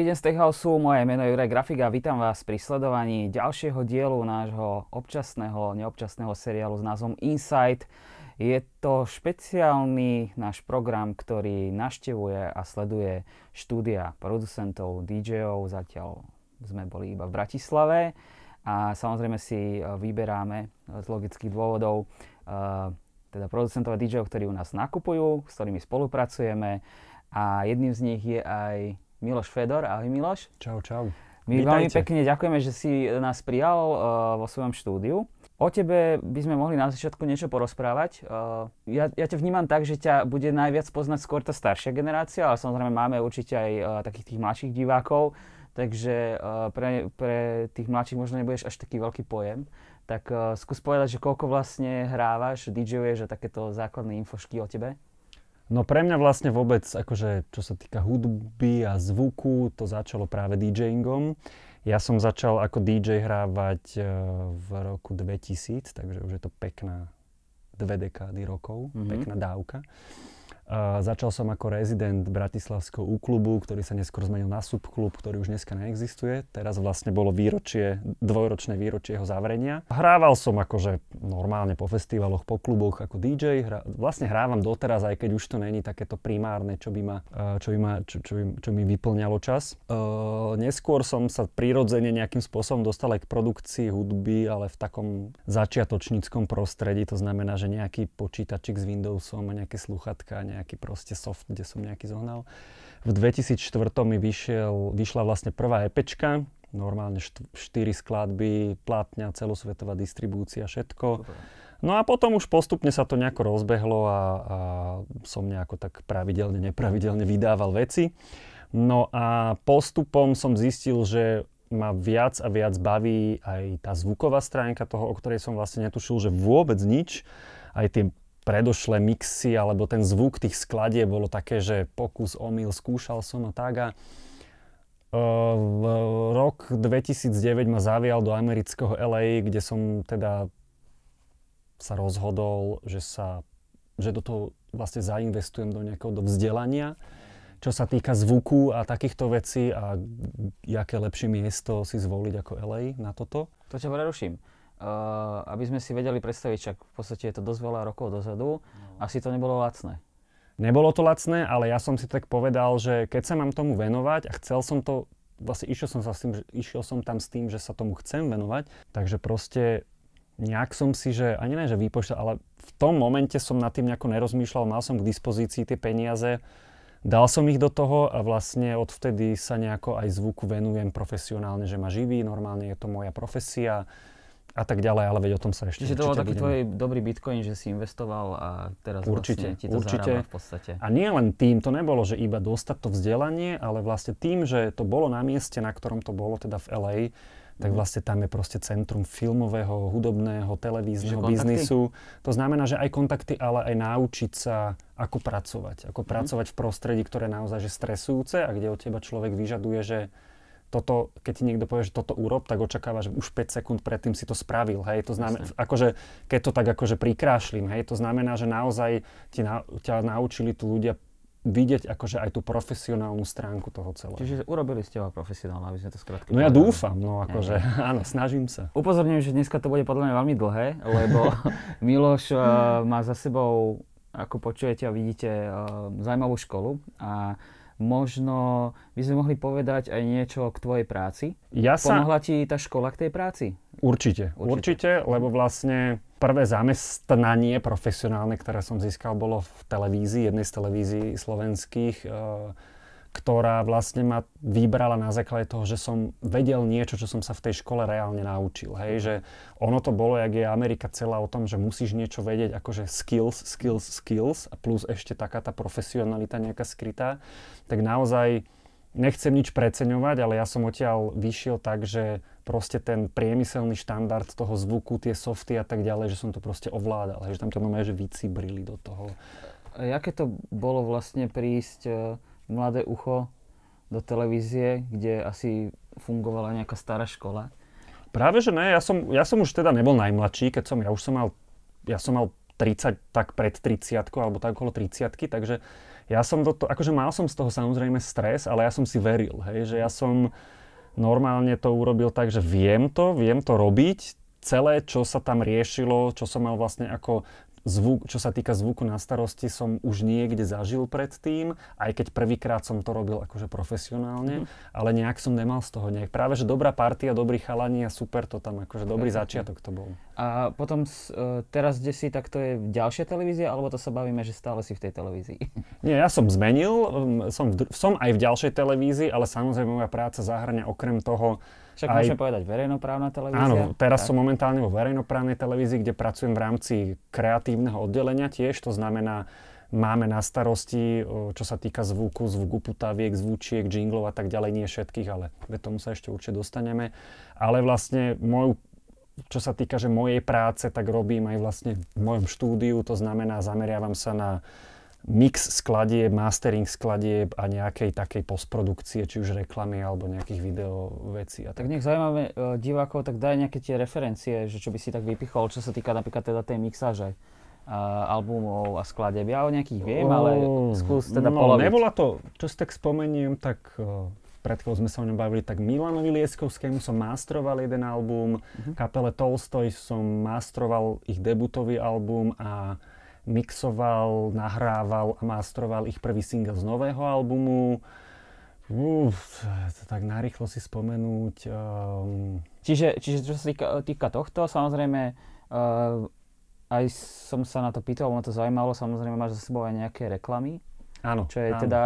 Dobrý deň z Techhausu, moje meno je Juraj Grafik a vítam vás pri sledovaní ďalšieho dielu nášho občasného, neobčasného seriálu s názvom Insight. Je to špeciálny náš program, ktorý naštevuje a sleduje štúdia producentov, DJ-ov, Zatiaľ sme boli iba v Bratislave a samozrejme si e, vyberáme z logických dôvodov e, teda producentov a DJ-ov, ktorí u nás nakupujú, s ktorými spolupracujeme a jedným z nich je aj Miloš Fedor. Ahoj Miloš. Čau, čau. My Vítajte. veľmi pekne ďakujeme, že si nás prijal uh, vo svojom štúdiu. O tebe by sme mohli na začiatku niečo porozprávať. Uh, ja, ja ťa vnímam tak, že ťa bude najviac poznať skôr tá staršia generácia, ale samozrejme máme určite aj uh, takých tých mladších divákov, takže uh, pre, pre tých mladších možno nebudeš až taký veľký pojem. Tak uh, skús povedať, že koľko vlastne hrávaš, DJuješ a takéto základné infošky o tebe. No pre mňa vlastne vôbec, akože čo sa týka hudby a zvuku, to začalo práve DJingom. Ja som začal ako DJ hrávať e, v roku 2000, takže už je to pekná dve dekády rokov, mm-hmm. pekná dávka začal som ako rezident Bratislavského úklubu, ktorý sa neskôr zmenil na subklub, ktorý už dneska neexistuje. Teraz vlastne bolo výročie, dvojročné výročie jeho zavrenia. Hrával som akože normálne po festivaloch, po kluboch ako DJ. Hra, vlastne hrávam doteraz, aj keď už to není takéto primárne, čo by, ma, e, čo by, ma, čo, čo by, čo by mi vyplňalo čas. Uh, neskôr som sa prirodzene nejakým spôsobom dostal aj k produkcii hudby, ale v takom začiatočníckom prostredí. To znamená, že nejaký počítačik s Windowsom a nejaké sluchatka, nejaké nejaký proste soft, kde som nejaký zohnal. V 2004 mi vyšiel, vyšla vlastne prvá epečka, normálne štyri skladby, platňa, celosvetová distribúcia, všetko. Super. No a potom už postupne sa to nejako rozbehlo a, a som nejako tak pravidelne, nepravidelne vydával veci. No a postupom som zistil, že ma viac a viac baví aj tá zvuková stránka toho, o ktorej som vlastne netušil, že vôbec nič. Aj tie predošlé mixy alebo ten zvuk tých skladie bolo také, že pokus, omyl, skúšal som a tak. A uh, rok 2009 ma zavial do amerického LA, kde som teda sa rozhodol, že sa že do toho vlastne zainvestujem do nejakého do vzdelania, čo sa týka zvuku a takýchto vecí a aké lepšie miesto si zvoliť ako LA na toto. To ťa preruším. Uh, aby sme si vedeli predstaviť, čak v podstate je to dosť veľa rokov dozadu, no. asi to nebolo lacné. Nebolo to lacné, ale ja som si tak povedal, že keď sa mám tomu venovať a chcel som to, vlastne išiel som, sa s tým, že, išiel som tam s tým, že sa tomu chcem venovať, takže proste nejak som si, že ani ne, že vypočítal, ale v tom momente som nad tým nejako nerozmýšľal, mal som k dispozícii tie peniaze, dal som ich do toho a vlastne odvtedy sa nejako aj zvuku venujem profesionálne, že ma živí, normálne je to moja profesia, a tak ďalej, ale veď o tom sa ešte Čiže to bol taký budeme. tvoj dobrý bitcoin, že si investoval a teraz určite, vlastne ti to určite. v podstate. A nie len tým, to nebolo, že iba dostať to vzdelanie, ale vlastne tým, že to bolo na mieste, na ktorom to bolo, teda v LA, tak mhm. vlastne tam je proste centrum filmového, hudobného, televízneho biznisu. To znamená, že aj kontakty, ale aj naučiť sa, ako pracovať. Ako mm. pracovať v prostredí, ktoré naozaj je stresujúce a kde od teba človek vyžaduje, že toto, keď ti niekto povie, že toto urob, tak očakávaš, že už 5 sekúnd predtým si to spravil, hej, to znamená, akože, keď to tak akože prikrášlim, hej, to znamená, že naozaj ti na, ťa naučili tu ľudia vidieť akože aj tú profesionálnu stránku toho celého. Čiže urobili ste ho profesionálne, aby sme to skrátka. No ja dúfam, no akože, ne. áno, snažím sa. Upozorňujem, že dneska to bude podľa mňa veľmi dlhé, lebo Miloš uh, má za sebou, ako počujete a vidíte, uh, zaujímavú školu a možno by sme mohli povedať aj niečo k tvojej práci. Ja sa... Pomohla ti tá škola k tej práci? Určite, určite, určite lebo vlastne prvé zamestnanie profesionálne, ktoré som získal, bolo v televízii, jednej z televízií slovenských. Eh, ktorá vlastne ma vybrala na základe toho, že som vedel niečo, čo som sa v tej škole reálne naučil. Hej, že ono to bolo, jak je Amerika celá o tom, že musíš niečo vedieť, akože skills, skills, skills a plus ešte taká tá profesionalita nejaká skrytá, tak naozaj nechcem nič preceňovať, ale ja som odtiaľ vyšiel tak, že proste ten priemyselný štandard toho zvuku, tie softy a tak ďalej, že som to proste ovládal, hej, že tam to máme, že vycibrili do toho. Jaké to bolo vlastne prísť e, mladé ucho do televízie, kde asi fungovala nejaká stará škola? Práve že ne, ja som, ja som už teda nebol najmladší, keď som, ja už som mal, ja som mal 30, tak pred 30 alebo tak okolo 30 takže ja som do to, akože mal som z toho samozrejme stres, ale ja som si veril, hej, že ja som normálne to urobil tak, že viem to, viem to robiť, celé, čo sa tam riešilo, čo som mal vlastne ako zvuk, čo sa týka zvuku na starosti, som už niekde zažil predtým, aj keď prvýkrát som to robil akože profesionálne, mm. ale nejak som nemal z toho nejak. Práve, že dobrá partia, dobrý chalani a super to tam, akože dobrý začiatok to bol. A potom e, teraz, kde si, tak to je ďalšia televízia, alebo to sa bavíme, že stále si v tej televízii? Nie, ja som zmenil, som, v, som aj v ďalšej televízii, ale samozrejme moja práca zahrňa okrem toho, však aj, môžeme povedať verejnoprávna televízia. Áno, teraz tak. som momentálne vo verejnoprávnej televízii, kde pracujem v rámci kreatívneho oddelenia tiež, to znamená, máme na starosti, čo sa týka zvuku, zvuku putaviek, zvučiek, jinglov a tak ďalej, nie všetkých, ale k tomu sa ešte určite dostaneme. Ale vlastne môj, čo sa týka že mojej práce, tak robím aj vlastne v mojom štúdiu, to znamená, zameriavam sa na mix skladie, mastering skladie a nejakej takej postprodukcie, či už reklamy alebo nejakých video vecí. A tak. tak nech zaujímavé uh, divákov, tak daj nejaké tie referencie, že čo by si tak vypichol, čo sa týka napríklad teda tej mixáže e, albumov a skladeb. Ja o nejakých viem, ale skús teda no, poloviť. Nebola to, čo si tak spomeniem, tak uh, pred chvíľou sme sa o ňom bavili, tak Milanovi Lieskovskému som mastroval jeden album, uh-huh. kapele Tolstoj som mastroval ich debutový album a mixoval, nahrával a mastroval ich prvý single z nového albumu. Uf, to tak narýchlo si spomenúť. Um... Čiže, čiže čo sa týka, týka tohto, samozrejme, uh, aj som sa na to pýtal, ono to zaujímalo, samozrejme máš za sebou aj nejaké reklamy. Áno. Čo je áno. teda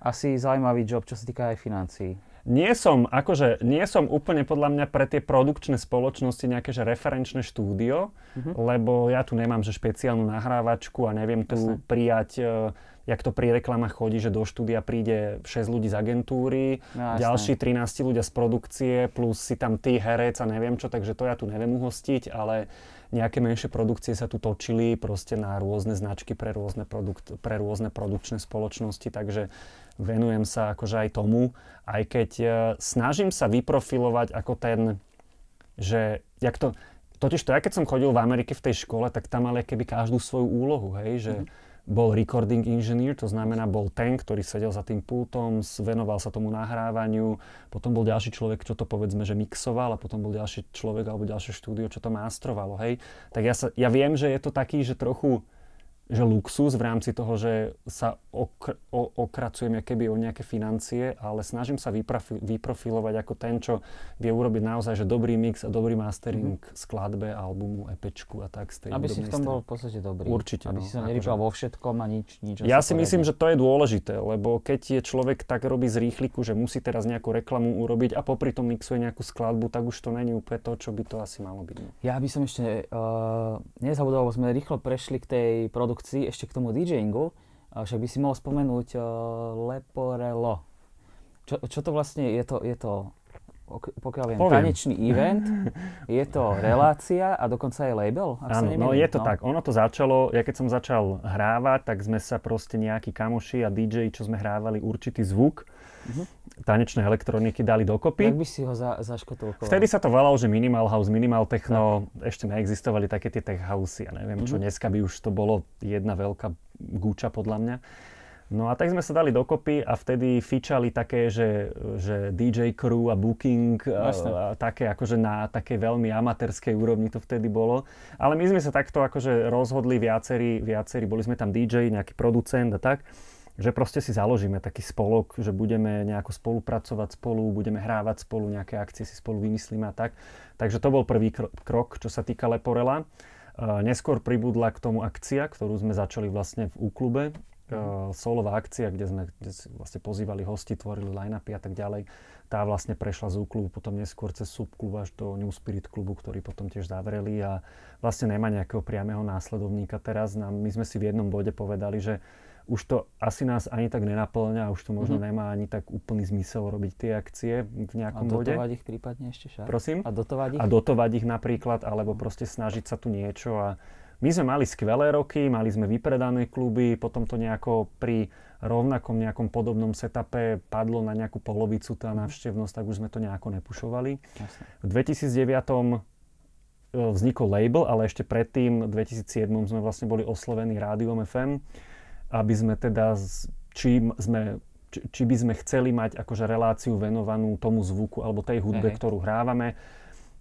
asi zaujímavý job, čo sa týka aj financií nie som, akože, nie som úplne podľa mňa pre tie produkčné spoločnosti nejaké, že referenčné štúdio, mm-hmm. lebo ja tu nemám, že špeciálnu nahrávačku a neviem tu Jasne. prijať, uh, jak to pri reklamách chodí, že do štúdia príde 6 ľudí z agentúry, no, ďalší 13 ľudia z produkcie, plus si tam ty herec a neviem čo, takže to ja tu neviem uhostiť, ale Nejaké menšie produkcie sa tu točili proste na rôzne značky pre rôzne, produkt, pre rôzne produkčné spoločnosti, takže venujem sa akože aj tomu, aj keď e, snažím sa vyprofilovať ako ten, že jak to, totiž to ja keď som chodil v Amerike v tej škole, tak tam mali keby každú svoju úlohu, hej, že mm-hmm bol recording engineer, to znamená bol ten, ktorý sedel za tým pultom, venoval sa tomu nahrávaniu, potom bol ďalší človek, čo to povedzme, že mixoval a potom bol ďalší človek alebo ďalšie štúdio, čo to mastrovalo, hej. Tak ja, sa, ja viem, že je to taký, že trochu že luxus v rámci toho, že sa okr- o- okracujem keby o nejaké financie, ale snažím sa vyprofi- vyprofilovať ako ten, čo vie urobiť naozaj že dobrý mix a dobrý mastering mm-hmm. skladbe, albumu, epečku a tak. Z tej aby si v tom bol v podstate dobrý. Určite. Aby no, si sa nerýpal akože... vo všetkom a nič. nič ja si myslím, že to je dôležité, lebo keď je človek tak robí z rýchliku, že musí teraz nejakú reklamu urobiť a popri tom mixuje nejakú skladbu, tak už to není úplne to, čo by to asi malo byť. No. Ja by som ešte uh, nezabudol, lebo sme rýchlo prešli k tej produkcii produkcii, ešte k tomu DJingu, však eh, by si mohol spomenúť uh, eh, Leporelo. Čo, čo to vlastne je? To, je to pokiaľ viem, Poviem. tanečný event, je to relácia a dokonca aj label? Ak Áno, no je to no. tak. Ono to začalo, ja keď som začal hrávať, tak sme sa proste nejakí kamoši a DJ, čo sme hrávali určitý zvuk, uh-huh tanečnej elektroniky dali dokopy. Tak by si ho za, zaškotulkoval. Vtedy sa to volalo, že minimal house, minimal techno, tak. ešte neexistovali také tie tech housey, ja neviem mm-hmm. čo, mhm. dneska by už to bolo jedna veľká guča podľa mňa. No a tak sme sa dali dokopy a vtedy fičali také, že, že DJ crew a booking e, no a, a také akože na takej veľmi amatérskej úrovni to vtedy bolo. Ale my sme sa takto akože rozhodli viacerí, viacerí, boli sme tam DJ, nejaký producent a tak že proste si založíme taký spolok, že budeme nejako spolupracovať spolu, budeme hrávať spolu, nejaké akcie si spolu vymyslíme a tak. Takže to bol prvý krok, čo sa týka Leporela. E, neskôr pribudla k tomu akcia, ktorú sme začali vlastne v úklube. E, mhm. Solová akcia, kde sme kde vlastne pozývali hosti, tvorili line-upy a tak ďalej. Tá vlastne prešla z úklubu, potom neskôr cez subklub až do New Spirit klubu, ktorý potom tiež zavreli a vlastne nemá nejakého priameho následovníka teraz. my sme si v jednom bode povedali, že už to asi nás ani tak nenaplňa, už to možno mm-hmm. nemá ani tak úplný zmysel robiť tie akcie v nejakom bode. A dotovať bode. ich prípadne ešte však. Prosím? A dotovať ich? A dotovať ich napríklad, alebo mhm. proste snažiť sa tu niečo a my sme mali skvelé roky, mali sme vypredané kluby, potom to nejako pri rovnakom nejakom podobnom setupe padlo na nejakú polovicu tá mhm. návštevnosť, tak už sme to nejako nepušovali. V 2009 e, vznikol label, ale ešte predtým, v 2007 sme vlastne boli oslovení rádiom FM aby sme teda, či, sme či, či by sme chceli mať akože reláciu venovanú tomu zvuku alebo tej hudbe, uh-huh. ktorú hrávame.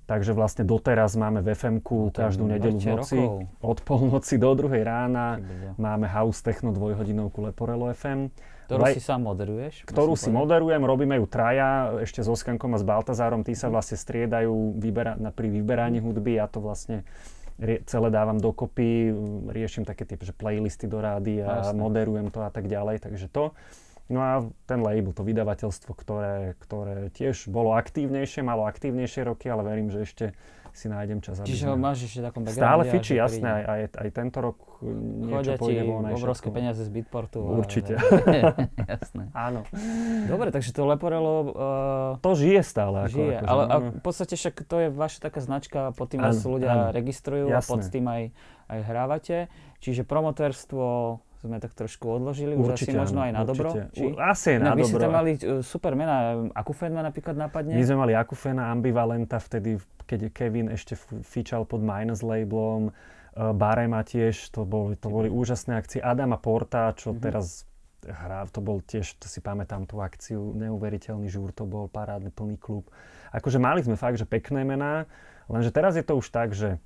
Takže vlastne doteraz máme v fm no, každú nedelu v noci, rokov. od polnoci do druhej rána Chyba. máme House Techno dvojhodinovku Leporelo FM. Ktorú Le- si sám moderuješ? Ktorú si povedať. moderujem, robíme ju traja, ešte s Oskankom a s Baltazárom, tí sa mhm. vlastne striedajú vybera- na, pri vyberaní hudby, ja to vlastne celé dávam dokopy, mm, riešim také typ, že playlisty do rády a Jasne. moderujem to a tak ďalej, takže to. No a ten label, to vydavateľstvo, ktoré, ktoré tiež bolo aktívnejšie, malo aktívnejšie roky, ale verím, že ešte si nájdem čas. Čiže ho máš ešte takom Stále fiči, jasné, aj, aj, aj tento rok e, niečo Chodia pôjde von. obrovské peniaze z Bitportu. Určite. A, jasné. Áno. Dobre, takže to Leporelo... Uh, to žije stále. Ako, žije, ako, ale no, a no. v podstate však to je vaša taká značka, pod tým vás ľudia áno. registrujú jasné. a pod tým aj, aj hrávate. Čiže promotérstvo, sme tak trošku odložili, určite, už asi áno, možno aj na určite. dobro. Či? Asi na dobro. ste tam mali e, super mená, Akufen ma napríklad napadne. My sme mali Akufena, Ambivalenta vtedy, keď Kevin ešte fičal pod Minus labelom, e, Barema tiež, to boli, to boli úžasné akcie. Adama Porta, čo mm-hmm. teraz hrá, to bol tiež, to si pamätám tú akciu, neuveriteľný žúr, to bol parádny plný klub. Akože mali sme fakt, že pekné mená, lenže teraz je to už tak, že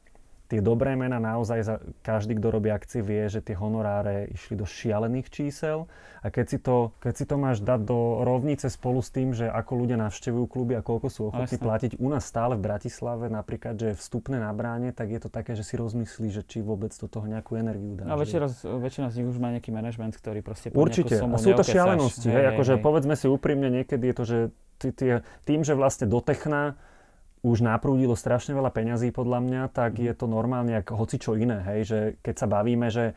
tie dobré mená naozaj za, každý, kto robí akcie, vie, že tie honoráre išli do šialených čísel a keď si to, keď si to máš dať do rovnice spolu s tým, že ako ľudia navštevujú kluby a koľko sú ochotní platiť u nás stále v Bratislave, napríklad, že vstupné na bráne, tak je to také, že si rozmyslí, že či vôbec do toho nejakú energiu dá. A väčšina, väčšina z nich už má nejaký manažment, ktorý proste... Určite, a sú to šialenosti, hej, hej, hej, akože hej. povedzme si úprimne, niekedy je to, že tým, že vlastne do techna už naprúdilo strašne veľa peňazí podľa mňa, tak mhm. je to normálne ako hoci čo iné, hej, že keď sa bavíme, že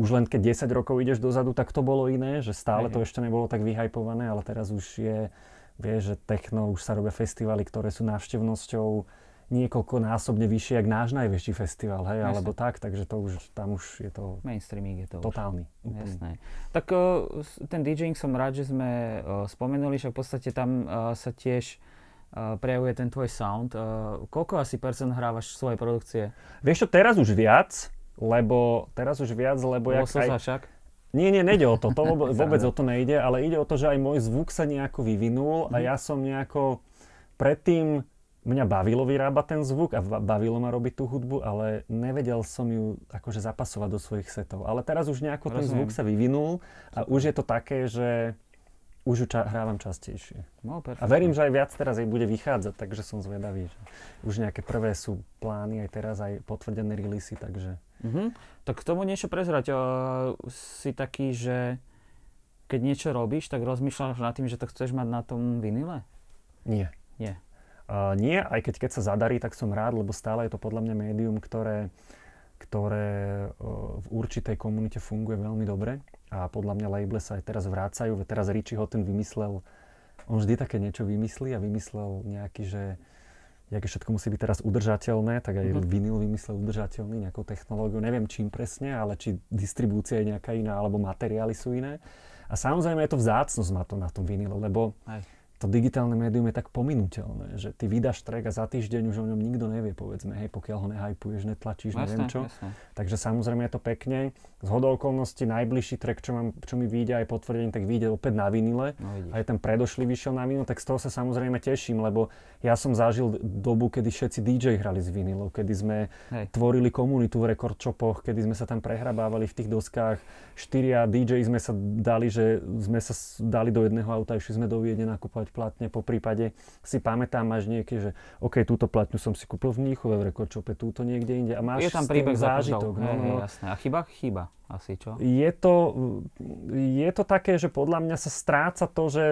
už len keď 10 rokov ideš dozadu, tak to bolo iné, že stále to ešte nebolo tak vyhajpované, ale teraz už je, vieš, že techno, už sa robia festivaly, ktoré sú návštevnosťou niekoľko násobne vyššie, ako náš najväčší festival, hej, Jasne. alebo tak, takže to už, tam už je to... Mainstreaming je to Totálny. Už. Jasné. Tak eh, ten DJing som rád, že sme eh, spomenuli, že v podstate tam eh, sa tiež prejavuje ten tvoj sound. Koľko asi percent hrávaš svoje produkcie? Vieš čo, teraz už viac, lebo teraz už viac, lebo... jak aj... však? Nie, nie, nejde o to, to vôbec, vôbec o to nejde, ale ide o to, že aj môj zvuk sa nejako vyvinul a mhm. ja som nejako predtým mňa bavilo vyrábať ten zvuk a bavilo ma robiť tú hudbu, ale nevedel som ju akože zapasovať do svojich setov. Ale teraz už nejako Rozumiem. ten zvuk sa vyvinul a už je to také, že už ju ča- hrávam častejšie. No, a verím, že aj viac teraz jej bude vychádzať, takže som zvedavý. Že už nejaké prvé sú plány aj teraz, aj potvrdené releasy, takže... Mm-hmm. Tak k tomu niečo prezrať. O, si taký, že keď niečo robíš, tak rozmýšľaš nad tým, že to chceš mať na tom vinile? Nie. Nie. Uh, nie, aj keď, keď sa zadarí, tak som rád, lebo stále je to podľa mňa médium, ktoré uh, ktoré v určitej komunite funguje veľmi dobre a podľa mňa label sa aj teraz vrácajú. Teraz Richie ho ten vymyslel, on vždy také niečo vymyslí a vymyslel nejaký, že aké všetko musí byť teraz udržateľné, tak aj mm-hmm. vinyl vymyslel udržateľný nejakou technológiou. Neviem čím presne, ale či distribúcia je nejaká iná, alebo materiály sú iné. A samozrejme je to vzácnosť na, to, na tom vinylu, lebo Aj to digitálne médium je tak pominuteľné, že ty vydáš track a za týždeň už o ňom nikto nevie, povedzme, hej, pokiaľ ho nehajpuješ, netlačíš, jasne, neviem čo. Jasne. Takže samozrejme je to pekne. Z hodou okolností najbližší track, čo, mám, čo mi vyjde aj potvrdenie, tak vyjde opäť na vinile. No, aj ten predošlý vyšiel na vinile, tak z toho sa samozrejme teším, lebo ja som zažil dobu, kedy všetci DJ hrali z vinilov, kedy sme hej. tvorili komunitu v čopoch, kedy sme sa tam prehrabávali v tých doskách. Štyria DJ sme sa dali, že sme sa dali do jedného auta, išli sme do Viedne nakupovať platne, po prípade si pamätám až niekde, že OK, túto platňu som si kúpil v Mníchove, v Rekorčope, túto niekde inde a máš je tam príbeh zážitok. No, no. Jasné. A chyba? Chyba asi, čo? Je to, je to také, že podľa mňa sa stráca to, že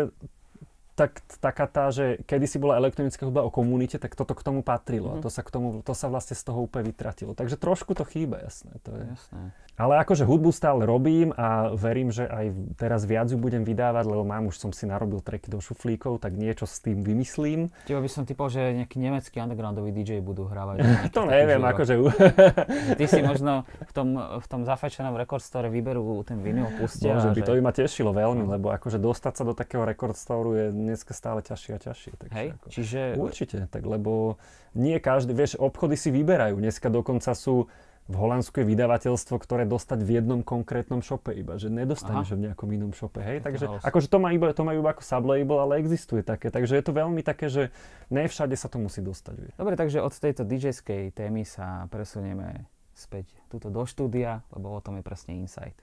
tak, taká tá, že kedy si bola elektronická hudba o komunite, tak toto k tomu patrilo. Mm. A mhm. to sa, k tomu, to sa vlastne z toho úplne vytratilo. Takže trošku to chýba, jasné. To je. Jasné. Ale akože hudbu stále robím a verím, že aj teraz viac ju budem vydávať, lebo mám, už som si narobil treky do šuflíkov, tak niečo s tým vymyslím. Teba by som typol, že nejaký nemecký undergroundový DJ budú hrávať. to neviem, živo. akože... Ty si možno v tom, v tom zafečenom record store vyberú ten vinyl, pustia. Bože, že... by to by ma tešilo veľmi, no. lebo akože dostať sa do takého record store je dneska stále ťažšie a ťažšie. Takže Hej, ako... čiže... Určite, tak lebo nie každý, vieš, obchody si vyberajú. Dneska dokonca sú v Holandsku je vydavateľstvo, ktoré dostať v jednom konkrétnom šope iba, že nedostaneš Aha. v nejakom inom šope, hej, takže chaos. akože to, má iba, to majú iba ako sublabel, ale existuje také, takže je to veľmi také, že ne všade sa to musí dostať. Vie. Dobre, takže od tejto DJskej témy sa presunieme späť tuto do štúdia, lebo o tom je presne Insight.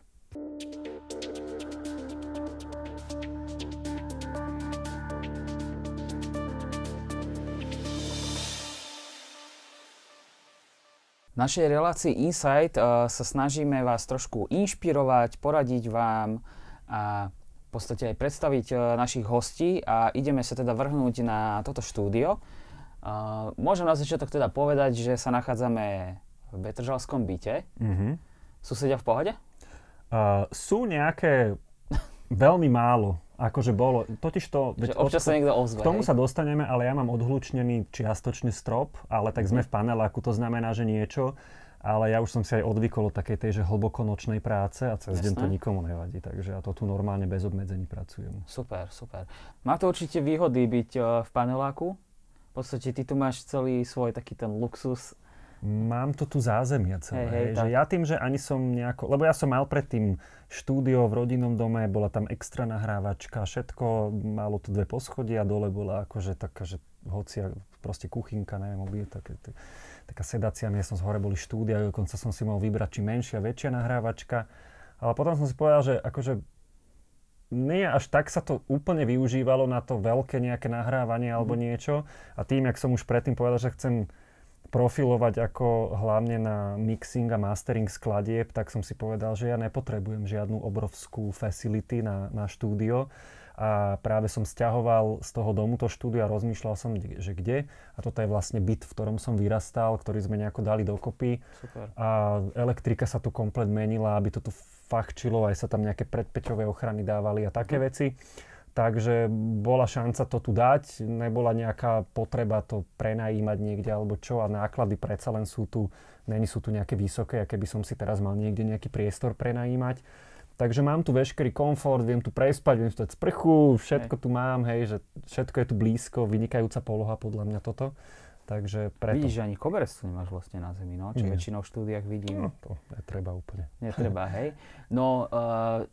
našej relácii Insight eh, sa snažíme vás trošku inšpirovať, poradiť vám a v podstate aj predstaviť eh, našich hostí a ideme sa teda vrhnúť na toto štúdio. Eh, môžem na začiatok teda povedať, že sa nachádzame v Betržalskom byte. Mm-hmm. sedia v pohode? Uh, sú nejaké veľmi málo Akože bolo, totiž to... Že občas od, sa niekto ozve. K tomu hej? sa dostaneme, ale ja mám odhlučnený čiastočne strop, ale tak sme mhm. v paneláku, to znamená, že niečo. Ale ja už som si aj odvykol od takej tej, že hlbokonočnej práce a cez deň to nikomu nevadí, takže ja to tu normálne bez obmedzení pracujem. Super, super. Má to určite výhody byť eh, v paneláku. V podstate ty tu máš celý svoj taký ten luxus mám to tu zázemie celé. Hey, hej, že tak. ja tým, že ani som nejako... Lebo ja som mal predtým štúdio v rodinnom dome, bola tam extra nahrávačka, všetko, malo tu dve poschodia, dole bola akože taká, že hoci proste kuchynka, neviem, obie, také, také, taká sedácia miestnosť, hore boli štúdia, dokonca som si mohol vybrať, či menšia, väčšia nahrávačka. Ale potom som si povedal, že akože nie až tak sa to úplne využívalo na to veľké nejaké nahrávanie alebo mhm. niečo. A tým, jak som už predtým povedal, že chcem profilovať ako hlavne na mixing a mastering skladieb, tak som si povedal, že ja nepotrebujem žiadnu obrovskú facility na, na štúdio a práve som stiahoval z toho domu to štúdio a rozmýšľal som, že kde. A toto je vlastne byt, v ktorom som vyrastal, ktorý sme nejako dali dokopy. Super. A elektrika sa tu komplet menila, aby to tu fachčilo, aj sa tam nejaké predpeťové ochrany dávali a také mm. veci takže bola šanca to tu dať, nebola nejaká potreba to prenajímať niekde alebo čo a náklady predsa len sú tu, není sú tu nejaké vysoké, aké by som si teraz mal niekde nejaký priestor prenajímať. Takže mám tu veškerý komfort, viem tu prespať, viem tu dať sprchu, všetko hej. tu mám, hej, že všetko je tu blízko, vynikajúca poloha podľa mňa toto. Takže preto... Vidíš, že ani koberec tu nemáš vlastne na zemi, no? Čo Nie. väčšinou v štúdiách vidím. No, to netreba úplne. Netreba, hej. No, uh,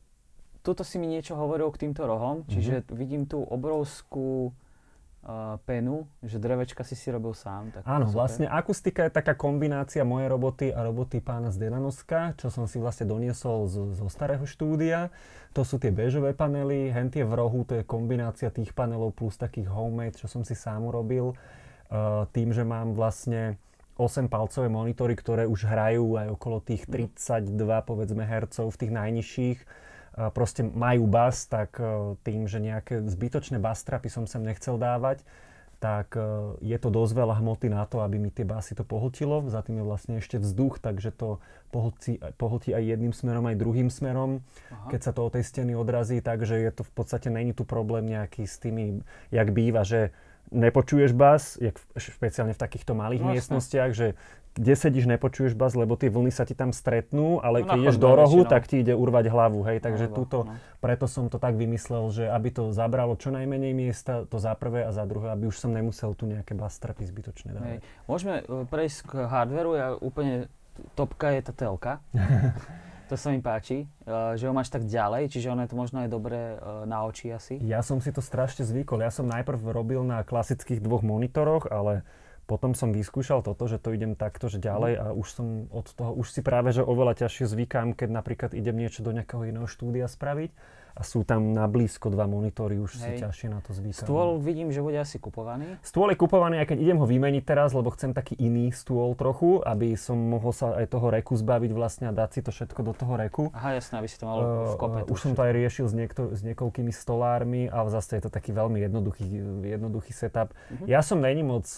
tuto si mi niečo hovoril k týmto rohom, čiže mm-hmm. vidím tú obrovskú uh, penu, že drevečka si si robil sám. Tak Áno, super. vlastne akustika je taká kombinácia mojej roboty a roboty pána Zdedanoska, čo som si vlastne doniesol z, zo starého štúdia. To sú tie bežové panely, hentie v rohu, to je kombinácia tých panelov plus takých homemade, čo som si sám urobil. Uh, tým, že mám vlastne 8-palcové monitory, ktoré už hrajú aj okolo tých 32, mhm. povedzme, hercov v tých najnižších proste majú bas, tak e, tým, že nejaké zbytočné bastrapy som sem nechcel dávať, tak e, je to dosť veľa hmoty na to, aby mi tie basy to pohltilo. Za tým je vlastne ešte vzduch, takže to pohltí, pohltí aj jedným smerom, aj druhým smerom, Aha. keď sa to od tej steny odrazí. Takže je to v podstate, není tu problém nejaký s tými, jak býva, že nepočuješ bas, jak špeciálne v takýchto malých Vlastne. miestnostiach, že kde sedíš, nepočuješ bas, lebo tie vlny sa ti tam stretnú, ale no, keď ideš do rohu, väčšinou. tak ti ide urvať hlavu, hej, takže no, no, túto, no. preto som to tak vymyslel, že aby to zabralo čo najmenej miesta, to za prvé a za druhé, aby už som nemusel tu nejaké bastrapy zbytočné dávať. Hej. Môžeme eh, prejsť k hardveru, ja úplne topka je tá telka. To sa mi páči, eh, že ho máš tak ďalej, čiže ono je to možno aj dobré eh, na oči asi. Ja som si to strašne zvykol. Ja som najprv robil na klasických dvoch monitoroch, ale potom som vyskúšal toto, že to idem takto, že ďalej mhm. a už som od toho, už si práve, že oveľa ťažšie zvykám, keď napríklad idem niečo do nejakého iného štúdia spraviť a sú tam na blízko dva monitory, už Hej. si ťažšie na to zvykám. Stôl vidím, že bude asi kupovaný. Stôl je kupovaný, aj keď idem ho vymeniť teraz, lebo chcem taký iný stôl trochu, aby som mohol sa aj toho reku zbaviť vlastne a dať si to všetko do toho reku. Aha, jasné, aby si to mal v eh, kope. Uh, už som to aj riešil s, niekto, s niekoľkými stolármi, a zase je to taký veľmi jednoduchý, jednoduchý setup. Uh-huh. Ja som není moc,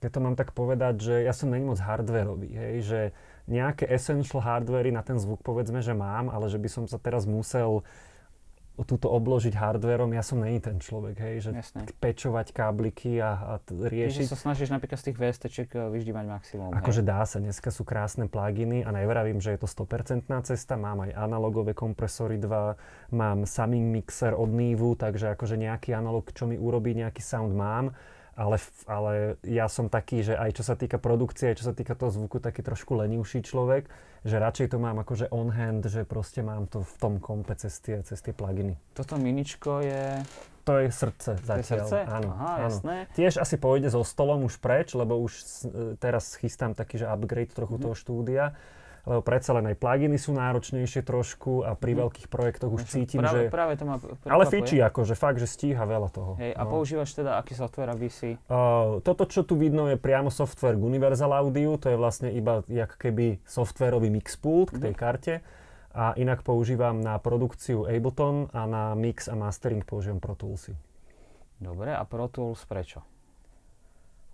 keď to mám tak povedať, že ja som není moc hardwareový, hej, že nejaké essential hardvery na ten zvuk povedzme, že mám, ale že by som sa teraz musel uh, túto obložiť hardverom, ja som není ten človek, hej, že Jasne. pečovať kábliky a, a t- riešiť. Čiže sa snažíš napríklad z tých VST-čiek eh, vyždívať maximum. Akože dá sa, dneska sú krásne pluginy a nevravím, že je to 100% cesta, mám aj analogové kompresory 2, mám samý mixer od Nivu, takže akože nejaký analog, čo mi urobí, nejaký sound mám ale, ale ja som taký, že aj čo sa týka produkcie, aj čo sa týka toho zvuku, taký trošku lenivší človek, že radšej to mám akože on hand, že proste mám to v tom kompe cez tie, cez tie pluginy. Toto miničko je... To je srdce zatiaľ. To je srdce? Áno, Aha, áno. jasné. Tiež asi pôjde so stolom už preč, lebo už e, teraz chystám taký, že upgrade trochu mm-hmm. toho štúdia lebo predsa len aj pluginy sú náročnejšie trošku a pri mhm. veľkých projektoch už cítim, práve, že... Práve to ma prekvapuje. Ale fičí že fakt, že stíha veľa toho. Hej, a no. používaš teda aký software, aby si... Uh, toto, čo tu vidno, je priamo software k Universal Audio, to je vlastne iba jak keby softwarový mixpult k tej mm. karte. A inak používam na produkciu Ableton a na mix a mastering používam Pro Toolsy. Dobre, a Pro Tools prečo?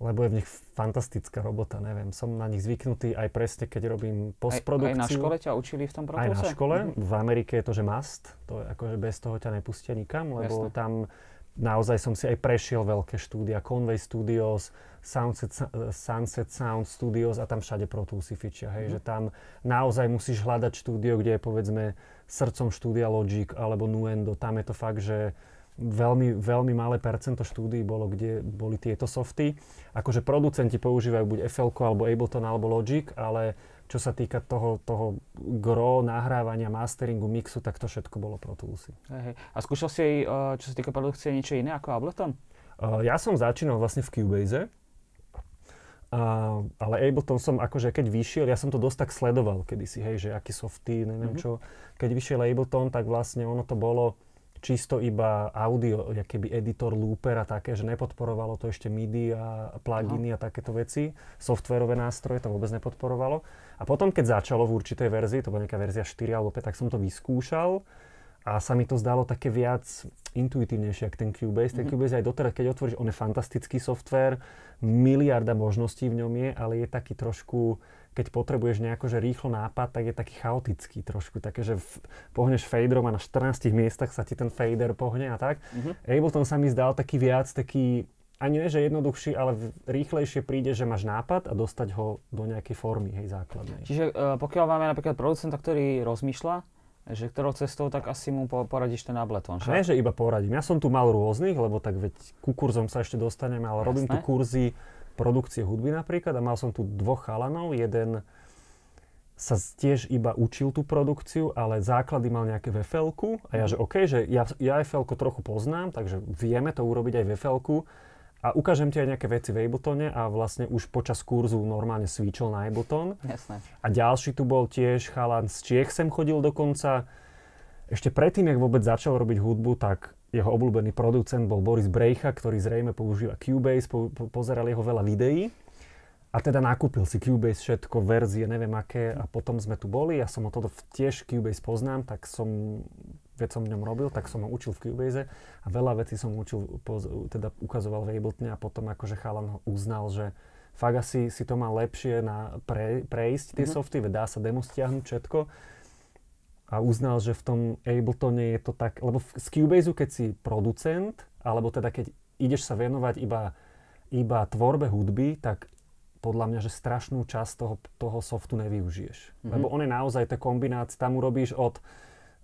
lebo je v nich fantastická robota, neviem, som na nich zvyknutý aj presne, keď robím postprodukciu. Aj, aj na škole ťa učili v tom procese? Aj na škole, mm-hmm. v Amerike je to, že must, to je akože bez toho ťa nepustia nikam, lebo Jasne. tam naozaj som si aj prešiel veľké štúdia, Conway Studios, Sunset, eh, Sunset Sound Studios a tam všade Pro Tools fičia, hej, mm-hmm. že tam naozaj musíš hľadať štúdio, kde je povedzme srdcom štúdia Logic alebo Nuendo, tam je to fakt, že veľmi, veľmi malé percento štúdií bolo, kde boli tieto softy. Akože producenti používajú buď FL alebo Ableton alebo Logic, ale čo sa týka toho, toho gro nahrávania, masteringu, mixu, tak to všetko bolo Pro Toolsy. A skúšal si aj, e, čo sa týka produkcie, niečo iné ako Ableton? E, ja som začínal vlastne v Cubase, Uh, e, ale Ableton som akože, keď vyšiel, ja som to dosť tak sledoval kedysi, hej, že aký softy, neviem mm-hmm. čo. Keď vyšiel Ableton, tak vlastne ono to bolo, čisto iba audio, keby editor, looper a také, že nepodporovalo to ešte MIDI a pluginy a takéto veci, softverové nástroje to vôbec nepodporovalo. A potom, keď začalo v určitej verzii, to bola nejaká verzia 4 alebo 5, tak som to vyskúšal a sa mi to zdalo také viac intuitívnejšie, ako ten Cubase. Ten mm-hmm. Cubase aj doteraz, keď otvoríš, on je fantastický software, miliarda možností v ňom je, ale je taký trošku keď potrebuješ nejako že rýchlo nápad, tak je taký chaotický trošku, také, že v, pohneš faderom a na 14 miestach sa ti ten fader pohne a tak. Mm-hmm. Ableton sa mi zdal taký viac, taký ani ne, že jednoduchší, ale rýchlejšie príde, že máš nápad a dostať ho do nejakej formy, hej, základnej. Čiže uh, pokiaľ máme napríklad producenta, ktorý rozmýšľa, že ktorou cestou, tak asi mu poradíš ten ableton, že? Ne, že iba poradím. Ja som tu mal rôznych, lebo tak veď ku kurzom sa ešte dostaneme, ale Jasné. robím tu kurzy produkcie hudby napríklad a mal som tu dvoch chalanov, jeden sa tiež iba učil tú produkciu, ale základy mal nejaké v fl a ja, že mhm. OK, že ja, ja fl trochu poznám, takže vieme to urobiť aj v fl a ukážem ti aj nejaké veci v Abletone a vlastne už počas kurzu normálne svíčil na Ableton. Jasné. A ďalší tu bol tiež chalan z Čiech sem chodil dokonca. Ešte predtým, ak vôbec začal robiť hudbu, tak jeho obľúbený producent bol Boris Brejcha, ktorý zrejme používa Cubase, po, po, pozeral jeho veľa videí. A teda nakúpil si Cubase všetko, verzie, neviem aké, a potom sme tu boli. Ja som o toto tiež Cubase poznám, tak som, veď som v ňom robil, tak som ho učil v Cubase a veľa vecí som učil, poz, teda ukazoval v Abletone a potom akože chalan uznal, že fakt asi si to má lepšie na pre, prejsť tie mm-hmm. softy, dá sa demo stiahnuť všetko a uznal, že v tom Abletone je to tak, lebo z Cubase, keď si producent, alebo teda keď ideš sa venovať iba, iba tvorbe hudby, tak podľa mňa, že strašnú časť toho, toho softu nevyužiješ. Mm-hmm. Lebo on je naozaj tá kombinácia, tam urobíš od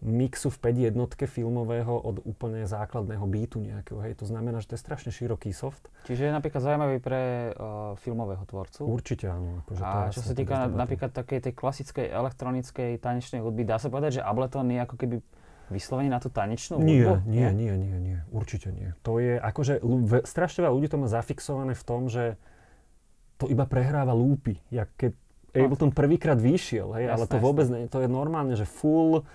mixu v 5 jednotke filmového od úplne základného beatu nejakého. Hej. To znamená, že to je strašne široký soft. Čiže je napríklad zaujímavý pre uh, filmového tvorcu. Určite áno. Akože a čo sa týka napríklad takej tej klasickej elektronickej tanečnej hudby, dá sa povedať, že Ableton je ako keby vyslovene na tú tanečnú nie, hudbu? Nie, nie, nie, nie, určite nie. To je akože, strašne veľa ľudí to má zafixované v tom, že to iba prehráva lúpy, jak keď Ableton prvýkrát vyšiel, hej, jasne, ale to vôbec jasne. nie, to je normálne, že full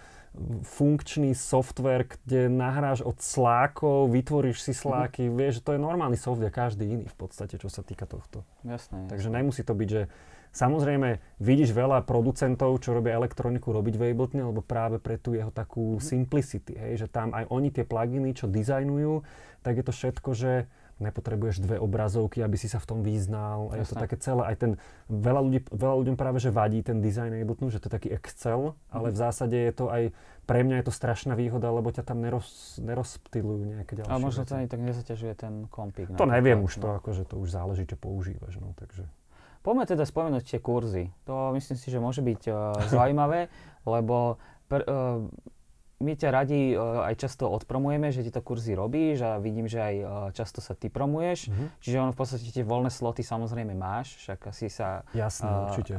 funkčný software, kde nahráš od slákov, vytvoríš si sláky, mm-hmm. vieš, to je normálny software, každý iný v podstate, čo sa týka tohto. Jasné. Takže jasné. nemusí to byť, že Samozrejme, vidíš veľa producentov, čo robia elektroniku, robiť v Ableton, lebo práve pre tú jeho takú mhm. simplicity, hej, že tam aj oni tie pluginy, čo dizajnujú, tak je to všetko, že nepotrebuješ dve obrazovky, aby si sa v tom vyznal. A je to také celé, aj ten, veľa, ľudí, veľa ľuďom práve, že vadí ten design Ableton, že to je taký Excel, ale v mhm. zásade je to aj, pre mňa je to strašná výhoda, lebo ťa tam neroz, nerozptilujú nejaké ďalšie Ale možno to ani tak nezaťažuje ten kompík. To neviem už, no. to akože to už záleží, čo používaš, no takže. Poďme teda spomenúť tie kurzy. To myslím si, že môže byť uh, zaujímavé, lebo pr- uh, my ťa radi uh, aj často odpromujeme, že tieto kurzy robíš a vidím, že aj uh, často sa ty promuješ. Mm-hmm. Čiže on v podstate tie voľné sloty samozrejme máš, však asi sa... Jasné, uh, určite.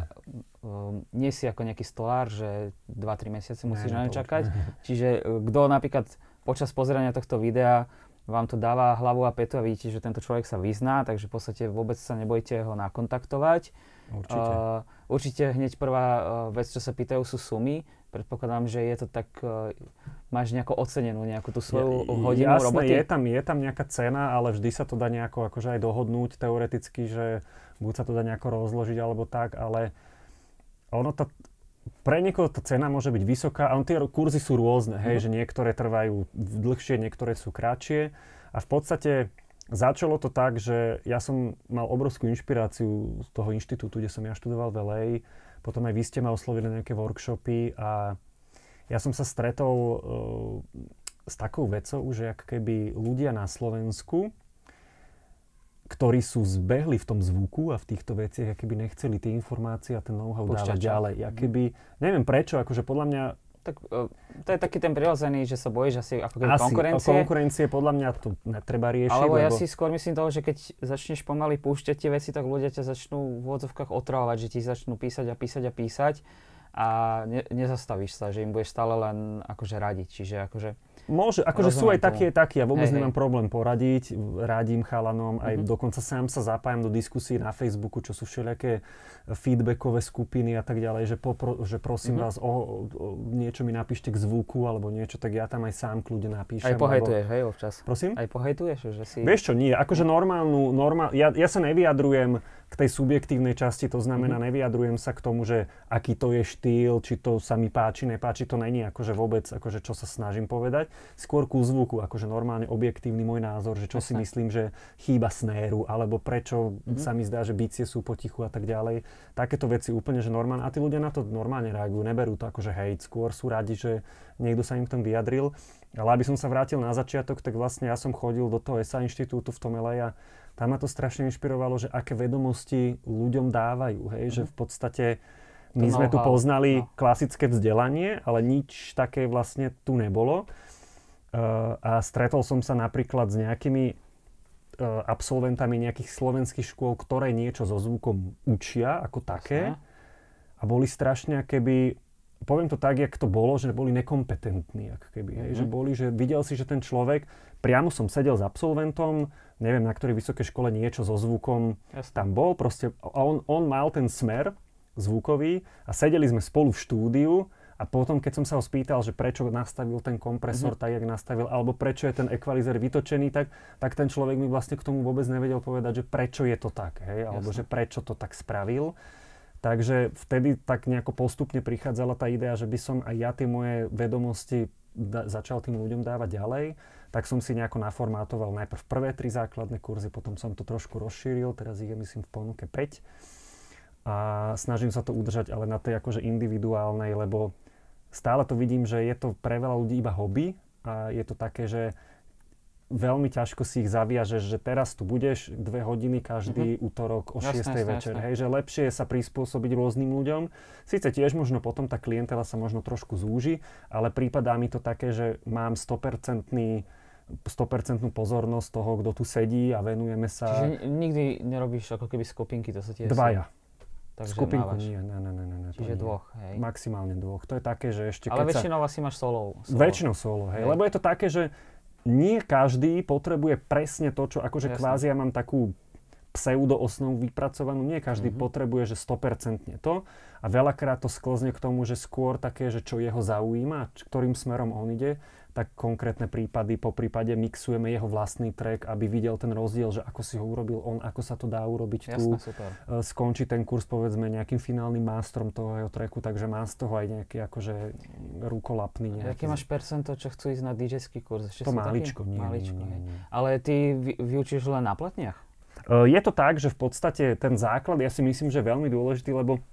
Uh, nie si ako nejaký stolár, že 2-3 mesiace musíš na ne čakať. Čiže uh, kto napríklad počas pozerania tohto videa vám to dáva hlavu a petu a vidíte, že tento človek sa vyzná, takže v podstate vôbec sa nebojte ho nakontaktovať. Určite. Uh, určite hneď prvá uh, vec, čo sa pýtajú, sú sumy predpokladám, že je to tak, e, máš nejako ocenenú nejakú tú svoju je, hodinu jasné, roboty. Je tam, je tam nejaká cena, ale vždy sa to dá nejako akože aj dohodnúť teoreticky, že buď sa to dá nejako rozložiť alebo tak, ale ono to, pre niekoho tá cena môže byť vysoká, a tie kurzy sú rôzne, hej, mm. že niektoré trvajú dlhšie, niektoré sú kratšie a v podstate začalo to tak, že ja som mal obrovskú inšpiráciu z toho inštitútu, kde som ja študoval v LA, potom aj vy ste ma oslovili na nejaké workshopy a ja som sa stretol uh, s takou vecou, že ak keby ľudia na Slovensku, ktorí sú zbehli v tom zvuku a v týchto veciach, aké by nechceli tie informácie a ten know-how Počťača. dávať ďalej. Ja mhm. keby, neviem prečo, akože podľa mňa tak e, to je taký ten prirodzený, že sa bojíš asi ako keby asi, konkurencie. Asi, konkurencie podľa mňa tu netreba riešiť. Alebo ja si skôr myslím toho, že keď začneš pomaly púšťať tie veci, tak ľudia ťa začnú v úvodzovkách otravovať, že ti začnú písať a písať a písať a ne, nezastavíš sa, že im budeš stále len akože radiť. Čiže akože Môže, akože sú aj také, také, ja vôbec hej, nemám hej. problém poradiť, radím chalanom, aj mm-hmm. dokonca sám sa zapájam do diskusí na Facebooku, čo sú všelijaké feedbackové skupiny a tak ďalej, že, popro, že prosím mm-hmm. vás o, o, niečo mi napíšte k zvuku alebo niečo, tak ja tam aj sám kľudne napíšem. Aj pohajtuješ, alebo... hej, občas. Prosím? Aj pohajtuješ, že si... Vieš čo, nie, akože normálnu, normál... ja, ja sa nevyjadrujem k tej subjektívnej časti, to znamená, mm-hmm. nevyjadrujem sa k tomu, že aký to je štýl, či to sa mi páči, nepáči, to není akože vôbec, akože čo sa snažím povedať povedať, skôr ku zvuku, akože normálne objektívny môj názor, že čo Jasne. si myslím, že chýba snéru, alebo prečo mm-hmm. sa mi zdá, že bicie sú potichu a tak ďalej. Takéto veci úplne, že normálne. A tí ľudia na to normálne reagujú, neberú to akože hej, skôr sú radi, že niekto sa im v tom vyjadril. Ale aby som sa vrátil na začiatok, tak vlastne ja som chodil do toho SA inštitútu v Tomele a tam ma to strašne inšpirovalo, že aké vedomosti ľuďom dávajú, hej, mm-hmm. že mhm. v podstate my sme tu poznali no. klasické vzdelanie, ale nič také vlastne tu nebolo a stretol som sa napríklad s nejakými e, absolventami nejakých slovenských škôl, ktoré niečo so zvukom učia ako také a boli strašne keby poviem to tak, jak to bolo, že boli nekompetentní, ak keby, mm-hmm. že mhm. boli, že videl si, že ten človek, priamo som sedel s absolventom, neviem, na ktorej vysokej škole niečo so zvukom Jasne. tam bol, proste on, on mal ten smer zvukový a sedeli sme spolu v štúdiu a potom, keď som sa ho spýtal, že prečo nastavil ten kompresor mm-hmm. tak, jak nastavil, alebo prečo je ten ekvalizer vytočený tak, tak ten človek mi vlastne k tomu vôbec nevedel povedať, že prečo je to tak, hej, alebo že prečo to tak spravil. Takže vtedy tak nejako postupne prichádzala tá idea, že by som aj ja tie moje vedomosti da- začal tým ľuďom dávať ďalej, tak som si nejako naformátoval najprv prvé tri základné kurzy, potom som to trošku rozšíril, teraz ich je myslím v ponuke 5 a snažím sa to udržať ale na tej akože individuálnej, lebo stále to vidím, že je to pre veľa ľudí iba hobby a je to také, že veľmi ťažko si ich zaviažeš, že teraz tu budeš dve hodiny každý mm-hmm. útorok o 6. večer. Hej, že lepšie je sa prispôsobiť rôznym ľuďom. Sice tiež možno potom tá klientela sa možno trošku zúži, ale prípadá mi to také, že mám 100% 100% pozornosť toho, kto tu sedí a venujeme sa... Čiže nikdy nerobíš ako keby skupinky, to sa tie Dvaja. Takže Skupinku nie, nie, nie, nie, nie, nie, Čiže nie. dvoch, hej? Maximálne dvoch. To je také, že ešte Ale keď väčšinou sa... asi máš solo. solo. Väčšinou solo, hej. hej. Lebo je to také, že nie každý potrebuje presne to, čo akože Jasne. kvázi ja mám takú osnovu vypracovanú. Nie každý mm-hmm. potrebuje, že 100% to. A veľakrát to sklzne k tomu, že skôr také, že čo jeho zaujíma, ktorým smerom on ide tak konkrétne prípady, po prípade mixujeme jeho vlastný track, aby videl ten rozdiel, že ako si ho urobil on, ako sa to dá urobiť Jasne, tu. Super. E, skončí ten kurz povedzme nejakým finálnym mástrom toho jeho tracku, takže má z toho aj nejaký akože rukolapný. Nejaký. Aké máš percento, čo chcú ísť na dj kurz? Ešte to maličko, nie, maličko nie, nie, nie. Ale ty vy, vyučíš len na platniach? E, je to tak, že v podstate ten základ, ja si myslím, že je veľmi dôležitý, lebo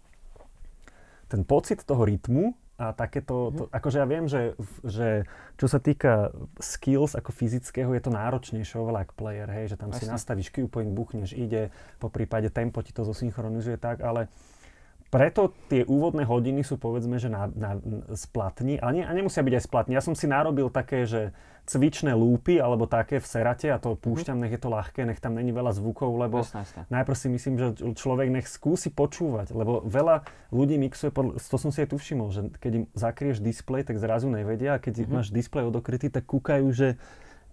ten pocit toho rytmu a takéto, to, mhm. akože ja viem, že, že čo sa týka skills ako fyzického, je to náročnejšie oveľa ako player, hej, že tam Jasne. si nastavíš cue point, buchneš, ide, po prípade tempo ti to zosynchronizuje tak, ale preto tie úvodné hodiny sú povedzme, že na, na splatni, ale nie, a nemusia byť aj splatni. Ja som si narobil také, že cvičné lúpy alebo také v serate a to mhm. púšťam, nech je to ľahké, nech tam není veľa zvukov, lebo jasne, jasne. najprv si myslím, že človek nech skúsi počúvať, lebo veľa ľudí mixuje, to som si aj tu všimol, že keď im zakrieš displej, tak zrazu nevedia a keď mm-hmm. máš displej odokrytý, tak kúkajú, že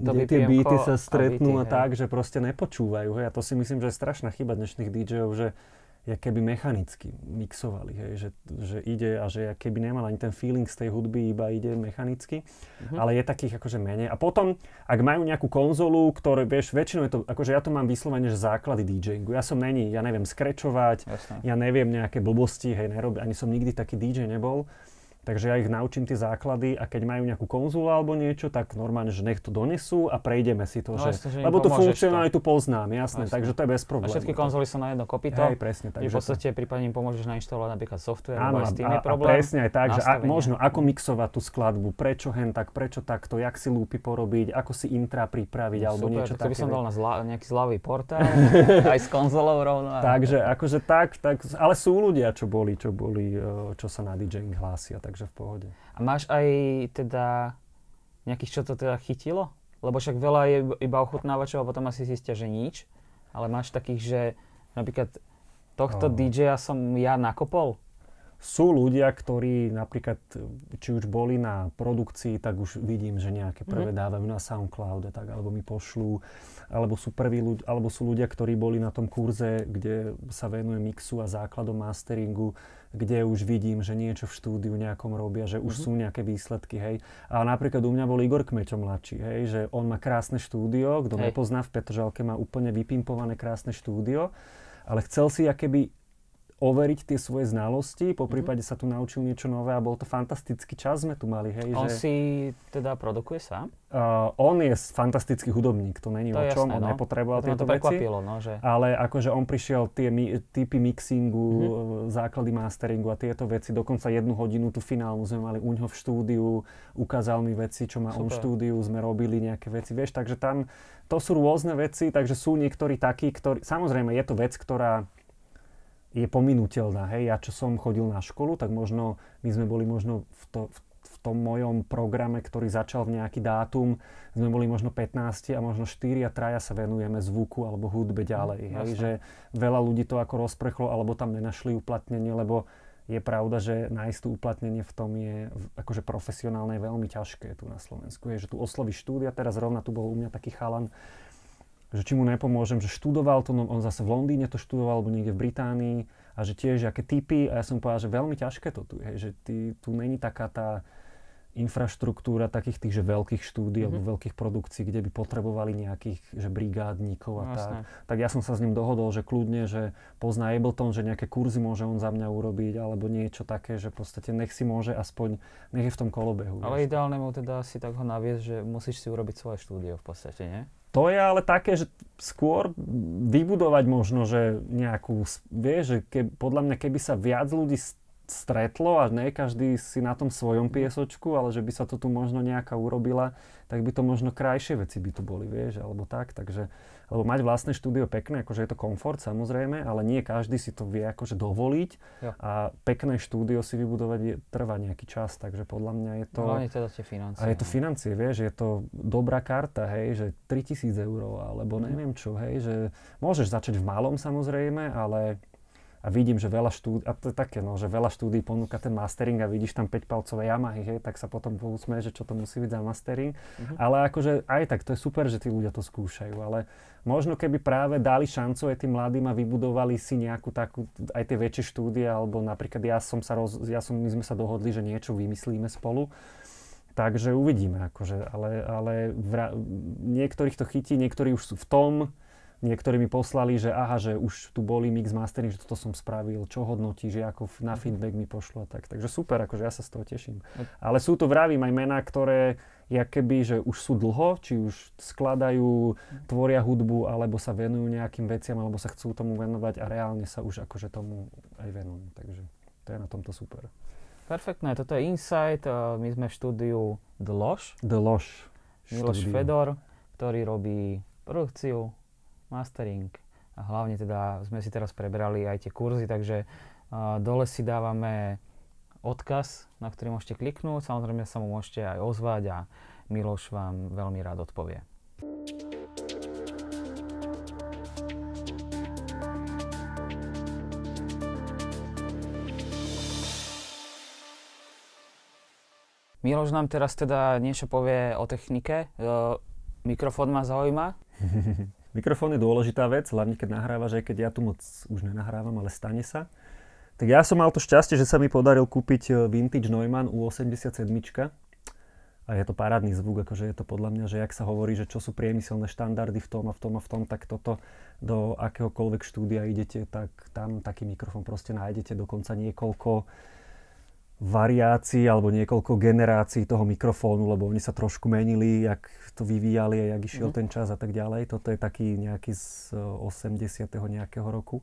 to kde tie beaty sa stretnú a, beaty, a tak, hej. že proste nepočúvajú. Hej. A to si myslím, že je strašná chyba dnešných DJov, že ja keby mechanicky mixovali, hej, že, že ide a že ja keby nemal ani ten feeling z tej hudby, iba ide mechanicky, mm-hmm. ale je takých akože menej. A potom, ak majú nejakú konzolu, ktoré, vieš, väčšinou je to, akože ja to mám vyslovene, že základy DJingu. Ja som není, ja neviem skrečovať, Jasne. ja neviem nejaké blbosti, hej, nerob, ani som nikdy taký DJ nebol, Takže ja ich naučím tie základy a keď majú nejakú konzulu alebo niečo, tak normálne, že nech to donesú a prejdeme si to. No, že, jasne, že lebo tú funkcionalitu poznám, jasné, jasne. takže to je bez problémov. A všetky konzoly sú na jedno kopito. Hej, presne. Takže v podstate to... prípadne im pomôžeš nainštalovať napríklad software, Áno, s tým a, je problém. A presne aj tak, že a, možno ako mixovať tú skladbu, prečo hen tak, prečo takto, jak si lúpy porobiť, ako si intra pripraviť no, alebo super, niečo také. by som dal na zla, nejaký zľavý portál, aj s konzolou rovno. Takže akože tak, tak, ale sú ľudia, čo boli, čo boli, e, čo sa na DJing hlásia takže v pohode. A máš aj teda nejakých, čo to teda chytilo? Lebo však veľa je iba ochutnávačov a potom asi zistia, že nič. Ale máš takých, že napríklad tohto oh. DJ-a som ja nakopol? Sú ľudia, ktorí napríklad, či už boli na produkcii, tak už vidím, že nejaké mhm. prvé mm-hmm. dávajú na SoundCloud a tak, alebo mi pošlú, alebo sú, prví ľudia, alebo sú ľudia, ktorí boli na tom kurze, kde sa venuje mixu a základom masteringu, kde už vidím, že niečo v štúdiu nejakom robia, že už mm-hmm. sú nejaké výsledky, hej. A napríklad u mňa bol Igor Kmeťo mladší, hej, že on má krásne štúdio, kto hej. nepozná v Petržalke, má úplne vypimpované krásne štúdio, ale chcel si akéby overiť tie svoje znalosti, po mhm. prípade sa tu naučil niečo nové a bol to fantastický čas, sme tu mali, hej. On že... si teda produkuje sám? Uh, on je fantastický hudobník, to není to o čom, jasné, on no. nepotreboval tieto veci. No, že... Ale akože on prišiel tie mi- typy mixingu, mm-hmm. základy masteringu a tieto veci, dokonca jednu hodinu tú finálnu sme mali u ňoho v štúdiu, ukázal mi veci, čo má Super. on v štúdiu, sme robili nejaké veci, vieš, takže tam to sú rôzne veci, takže sú niektorí takí, ktorí, samozrejme je to vec, ktorá je pominutelná. Hej. Ja, čo som chodil na školu, tak možno my sme boli možno v, to, v, v tom mojom programe, ktorý začal v nejaký dátum, sme boli možno 15 a možno 4 a traja sa venujeme zvuku alebo hudbe ďalej. Mm, hej. Že veľa ľudí to ako rozprchlo alebo tam nenašli uplatnenie, lebo je pravda, že nájsť tú uplatnenie v tom je akože profesionálne veľmi ťažké tu na Slovensku. Je, že tu osloví štúdia, teraz rovna tu bol u mňa taký chalan, že či mu nepomôžem, že študoval to, no, on zase v Londýne to študoval, alebo niekde v Británii a že tiež aké typy a ja som povedal, že veľmi ťažké to tu je, že ty, tu není taká tá infraštruktúra takých tých, že veľkých štúdí mm-hmm. alebo mhm. veľkých produkcií, kde by potrebovali nejakých, že brigádníkov a no, tak. Tak ja som sa s ním dohodol, že kľudne, že pozná Ableton, že nejaké kurzy môže on za mňa urobiť alebo niečo také, že v podstate nech si môže aspoň, nech je v tom kolobehu. Ale ideálne mu teda si tak ho naviesť, že musíš si urobiť svoje štúdio v podstate, nie? To je ale také, že skôr vybudovať možno, že nejakú, vieš, že ke, podľa mňa keby sa viac ľudí stretlo a ne každý si na tom svojom mhm. piesočku, ale že by sa to tu možno nejaká urobila, tak by to možno krajšie veci by tu boli, vieš, alebo tak, takže lebo mať vlastné štúdio pekné, akože je to komfort samozrejme, ale nie každý si to vie akože dovoliť jo. a pekné štúdio si vybudovať je, trvá nejaký čas, takže podľa mňa je to... No, hlavne teda tie financie. A je to no. financie, vieš, je to dobrá karta, hej, že 3000 eur alebo mhm. neviem čo, hej, že môžeš začať v malom samozrejme, ale a vidím, že veľa štúdí, a to je také, no, že veľa štúdí ponúka ten mastering a vidíš tam 5-palcové Yamahy, hej, tak sa potom pousmeje, že čo to musí byť za mastering. Uh-huh. Ale akože aj tak, to je super, že tí ľudia to skúšajú, ale možno keby práve dali šancu aj tým mladým a vybudovali si nejakú takú, aj tie väčšie štúdie, alebo napríklad ja som sa, roz, ja som, my sme sa dohodli, že niečo vymyslíme spolu, Takže uvidíme, akože, ale, ale vra- niektorých to chytí, niektorí už sú v tom, niektorí mi poslali, že aha, že už tu boli mix mastery, že toto som spravil, čo hodnotí, že ako na mhm. feedback mi pošlo tak. Takže super, akože ja sa z toho teším. Ale sú to vravím aj mená, ktoré ja keby, že už sú dlho, či už skladajú, mhm. tvoria hudbu, alebo sa venujú nejakým veciam, alebo sa chcú tomu venovať a reálne sa už akože tomu aj venujú. Takže to je na tomto super. Perfektné, toto je Insight, eh, my sme v štúdiu The Dlož. Miloš Fedor, ktorý robí produkciu, mastering a hlavne teda sme si teraz prebrali aj tie kurzy, takže uh, dole si dávame odkaz, na ktorý môžete kliknúť, samozrejme sa mu môžete aj ozvať a Miloš vám veľmi rád odpovie. Miloš nám teraz teda niečo povie o technike. E, mikrofón ma zaujíma. Mikrofón je dôležitá vec, hlavne keď nahrávaš, aj keď ja tu moc už nenahrávam, ale stane sa. Tak ja som mal to šťastie, že sa mi podaril kúpiť e, vintage Neumann U87 a je to parádny zvuk, akože je to podľa mňa, že ak sa hovorí, že čo sú priemyselné štandardy v tom a v tom a v tom, tak toto do akéhokoľvek štúdia idete, tak tam taký mikrofón proste nájdete dokonca niekoľko variácií alebo niekoľko generácií toho mikrofónu, lebo oni sa trošku menili, jak to vyvíjali a jak išiel mm. ten čas a tak ďalej. Toto je taký nejaký z 80. E, nejakého roku.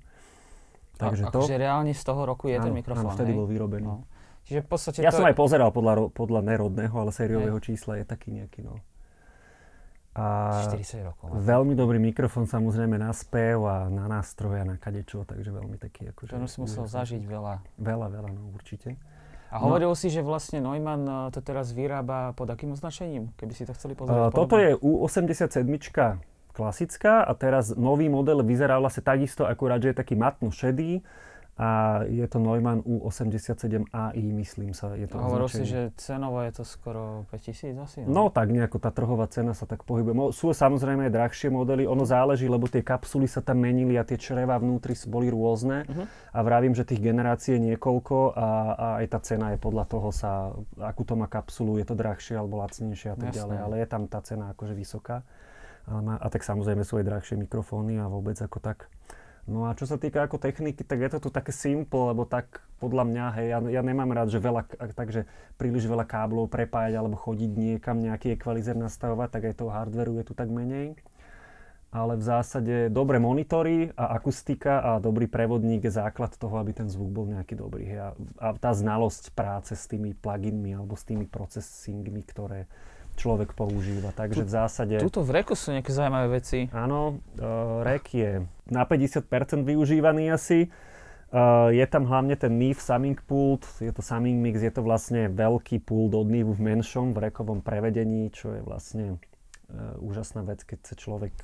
Takže a, to... Akože reálne z toho roku je áno, ten mikrofón, áno, vtedy hej? bol vyrobený. No. Čiže v podstate ja to... som aj pozeral podľa, podľa nerodného, ale sériového hej. čísla je taký nejaký, no. A 40 rokov. Ale. No. Veľmi dobrý mikrofón samozrejme na spev a na nástroje a na kadečo, takže veľmi taký akože... To si musel zažiť veľa. Veľa, veľa, no určite. A no. hovoril no. si, že vlastne Neumann eh, to teraz vyrába pod akým označením, keby si to chceli eh, pozrieť? Uh, toto je U87 klasická a teraz nový model vyzerá vlastne takisto, akurát, že je taký matno šedý a je to Neumann U87AI, myslím sa. Je to no, Hovoril si, že cenovo je to skoro 5000 asi? Ne? No. no tak nejako tá trhová cena sa tak pohybuje. Sú samozrejme aj drahšie modely, ono záleží, lebo tie kapsuly sa tam menili a tie čreva vnútri boli rôzne uh-huh. a vravím, že tých generácií je niekoľko a, a aj tá cena je podľa toho sa, akú to má kapsulu, je to drahšie alebo lacnejšie a tak Jasne. ďalej, ale je tam tá cena akože vysoká. A, má, a tak samozrejme sú aj drahšie mikrofóny a vôbec ako tak. No a čo sa týka ako techniky, tak je to tu také simple, lebo tak podľa mňa, hej, ja, ja nemám rád, že veľa, takže príliš veľa káblov prepájať alebo chodiť niekam nejaký ekvalizer nastavovať, tak aj toho hardveru je tu tak menej. Ale v zásade dobré monitory a akustika a dobrý prevodník je základ toho, aby ten zvuk bol nejaký dobrý. Hej. A, a tá znalosť práce s tými pluginmi alebo s tými procesingmi, ktoré, človek používa. Takže v zásade... Tuto v reku sú nejaké zaujímavé veci. Áno, e, rek je na 50% využívaný asi. Uh, je tam hlavne ten NIV summing Pool, je to summing mix, je to vlastne veľký pool od NIVu v menšom, v rekovom prevedení, čo je vlastne uh, úžasná vec, keď sa človek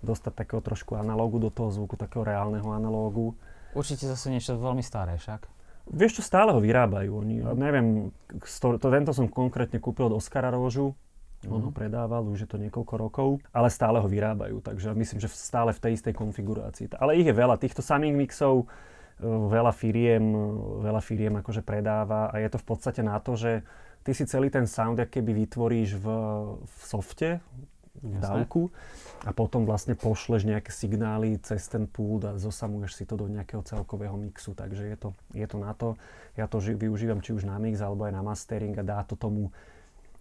dostať takého trošku analógu do toho zvuku, takého reálneho analógu. Určite zase niečo veľmi staré však. Vieš čo, stále ho vyrábajú. Oni, ja. neviem, to, tento som konkrétne kúpil od Oscara Rožu, on mm On ho mhm. predával, už je to niekoľko rokov, ale stále ho vyrábajú, takže myslím, že stále v tej istej konfigurácii. Ale ich je veľa, týchto samých mixov e, veľa firiem, e, veľa firiem akože predáva a je to v podstate na to, že ty si celý ten sound, keby vytvoríš v, v softe, Jasne. dávku a potom vlastne pošleš nejaké signály cez ten pult a zosamuješ si to do nejakého celkového mixu. Takže je to, je to na to. Ja to ži- využívam či už na mix alebo aj na mastering a dá to tomu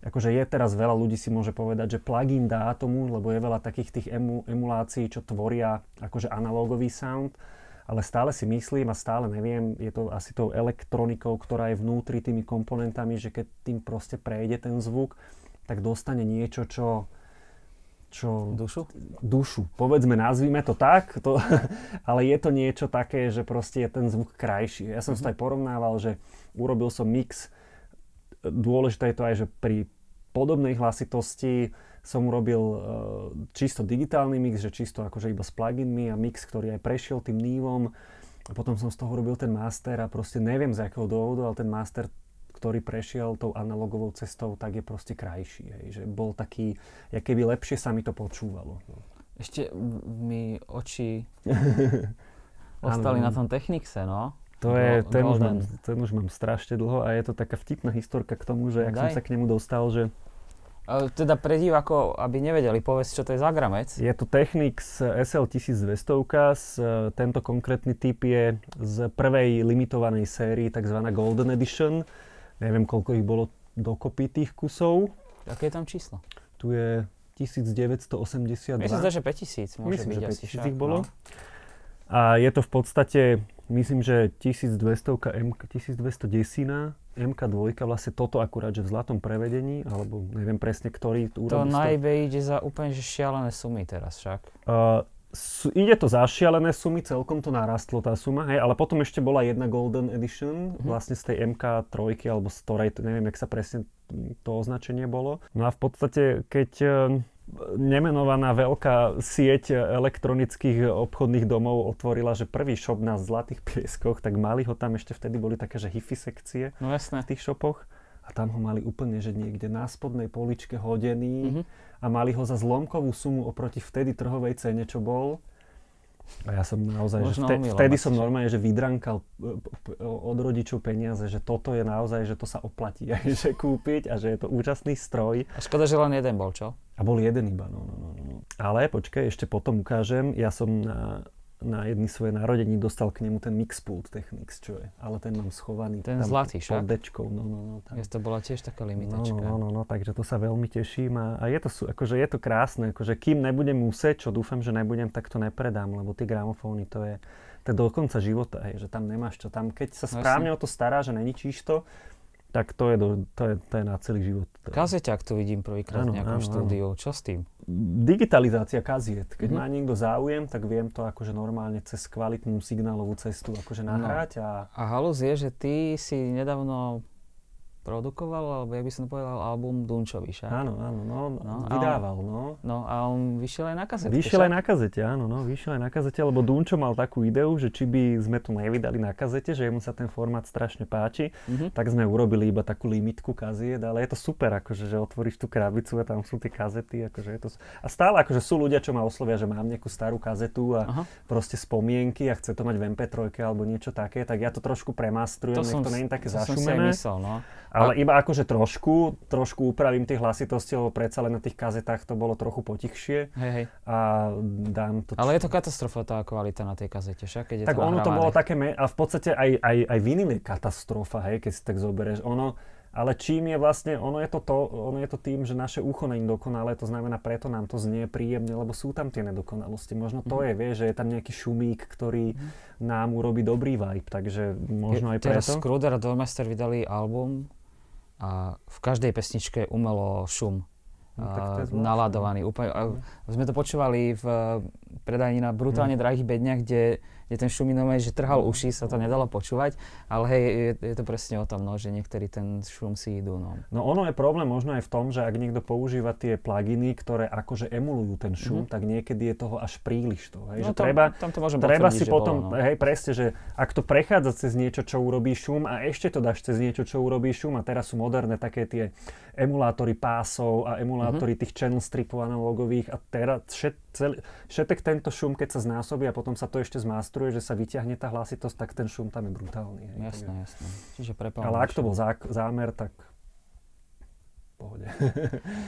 akože je teraz veľa ľudí si môže povedať, že plugin dá tomu, lebo je veľa takých tých emu, emulácií, čo tvoria akože analógový sound, ale stále si myslím a stále neviem, je to asi tou elektronikou, ktorá je vnútri tými komponentami, že keď tým proste prejde ten zvuk, tak dostane niečo, čo čo... Dušu? Dušu. Povedzme, nazvime to tak, to, ale je to niečo také, že proste je ten zvuk krajší. Ja som mm-hmm. to mhm. aj porovnával, že urobil som mix. Dôležité je to aj, že pri podobnej hlasitosti som urobil uh, čisto digitálny mix, že čisto akože iba s pluginmi a mix, ktorý aj prešiel tým nívom. A potom som z toho robil ten master a proste neviem z akého dôvodu, ale ten master ktorý prešiel tou analogovou cestou, tak je proste krajší. Hej. Že bol taký, ja keby lepšie sa mi to počúvalo. No. Ešte mi oči ostali no. na tom Technixe, no. To je, ten, už mám, ten už mám strašne dlho a je to taká vtipná historka k tomu, že no ak som sa k nemu dostal, že teda pre ako aby nevedeli, povedz, čo to je za gramec. Je to z SL 1200, tento konkrétny typ je z prvej limitovanej série, tzv. Golden Edition neviem koľko ich bolo dokopy tých kusov. Aké je tam číslo? Tu je 1982. Myslím, že 5000 môže Myslím, byť že 5000 asi ich bolo. No. A je to v podstate, myslím, že 1200 M, 1210 MK2, vlastne toto akurát, že v zlatom prevedení, alebo neviem presne, ktorý tu To najbe ide za úplne že šialené sumy teraz však. Uh, ide to zašialené sumy, celkom to narastlo tá suma, hej, ale potom ešte bola jedna Golden Edition, mm-hmm. vlastne z tej MK3 alebo z ktorej, neviem, jak sa presne to označenie bolo. No a v podstate, keď e, nemenovaná veľká sieť elektronických obchodných domov otvorila, že prvý shop na Zlatých pieskoch, tak mali ho tam ešte vtedy boli také, že hifi sekcie no, jasné. v tých shopoch a tam ho mali úplne, že niekde na spodnej poličke hodený mm-hmm. a mali ho za zlomkovú sumu oproti vtedy trhovej cene, čo bol. A ja som naozaj, Možno že vtedy, vtedy som normálne, že vydrankal e, od rodičov peniaze, že toto je naozaj, že to sa oplatí aj že kúpiť a že je to úžasný stroj. A škoda, že len jeden bol, čo? A bol jeden iba, no, no. no. no, no. Ale počkaj, ešte potom ukážem, ja som na na jedný svoje narodení dostal k nemu ten Mixpult Technics, čo je, ale ten mám schovaný. Ten tam zlatý však. Pod dečkou, no, no, no. Tam. to bola tiež taká limitačka. No, no, no, no, takže to sa veľmi teším a, a je, to, akože je to krásne, akože kým nebudem musieť, čo dúfam, že nebudem, tak to nepredám, lebo tie gramofóny to je, to je do konca života, hej, že tam nemáš čo. Tam, keď sa no, správne no, o to stará, že neničíš to, tak to je, do, to je, to je na celý život. ak to vidím prvýkrát v nejakom áno, štúdiu. Áno. Čo s tým? Digitalizácia kaziet. Keď mm-hmm. má niekto záujem, tak viem to akože normálne cez kvalitnú signálovú cestu akože nahrať. No. A... a halus je, že ty si nedávno produkoval, alebo ja by som povedal album Dunčovi, však? Áno, áno, no, no vydával, no. No a on vyšiel aj na kazete. Vyšiel aj na kazete, áno, no, vyšiel aj na kazete, lebo Dunčo mal takú ideu, že či by sme to nevydali na kazete, že jemu sa ten formát strašne páči, mm-hmm. tak sme urobili iba takú limitku kaziet, ale je to super, akože, že otvoríš tú krabicu a tam sú tie kazety, akože je to... A stále akože sú ľudia, čo ma oslovia, že mám nejakú starú kazetu a Aha. proste spomienky a chce to mať v MP3 alebo niečo také, tak ja to trošku premastrujem, to som, to nie je také to zašumené. Som si myslel, no. A ale iba akože trošku, trošku upravím tie hlasitosti, lebo predsa len na tých kazetách to bolo trochu potichšie. Hej, hej. A dám to... Ale je to katastrofa tá kvalita na tej kazete, však? Keď je tak to ono to bolo také... Me- a v podstate aj, aj, aj vinyl je katastrofa, hej, keď si tak zoberieš. Ono, ale čím je vlastne, ono je to, to, ono je to tým, že naše ucho není dokonalé, to znamená, preto nám to znie príjemne, lebo sú tam tie nedokonalosti. Možno to mm-hmm. je, vieš, že je tam nejaký šumík, ktorý mm-hmm. nám urobí dobrý vibe, takže možno je, aj preto. Teraz Scrooder a Doormaster vydali album, a v každej pesničke umelo šum. No, naladovaný. No. Úplne, a no. sme to počúvali v predajni na brutálne mm. drahých bedniach, kde kde ten šumí že trhal uši, sa to nedalo počúvať, ale hej, je, je to presne o tom, no, že niektorí ten šum si idú. No. no ono je problém možno aj v tom, že ak niekto používa tie pluginy, ktoré akože emulujú ten šum, mm-hmm. tak niekedy je toho až príliš to. Hej, no, že tam, treba, tam to môžem treba si potom, bolo, no. hej, presne, že ak to prechádza cez niečo, čo urobí šum a ešte to dáš cez niečo, čo urobí šum a teraz sú moderné také tie emulátory pásov a emulátory mm-hmm. tých channel stripov analogových a teraz všetko celý, všetek tento šum, keď sa znásobí a potom sa to ešte zmástruje, že sa vyťahne tá hlasitosť, tak ten šum tam je brutálny. Hej. Jasné, jasné. Čiže Ale ak to bol zák- zámer, tak pohode.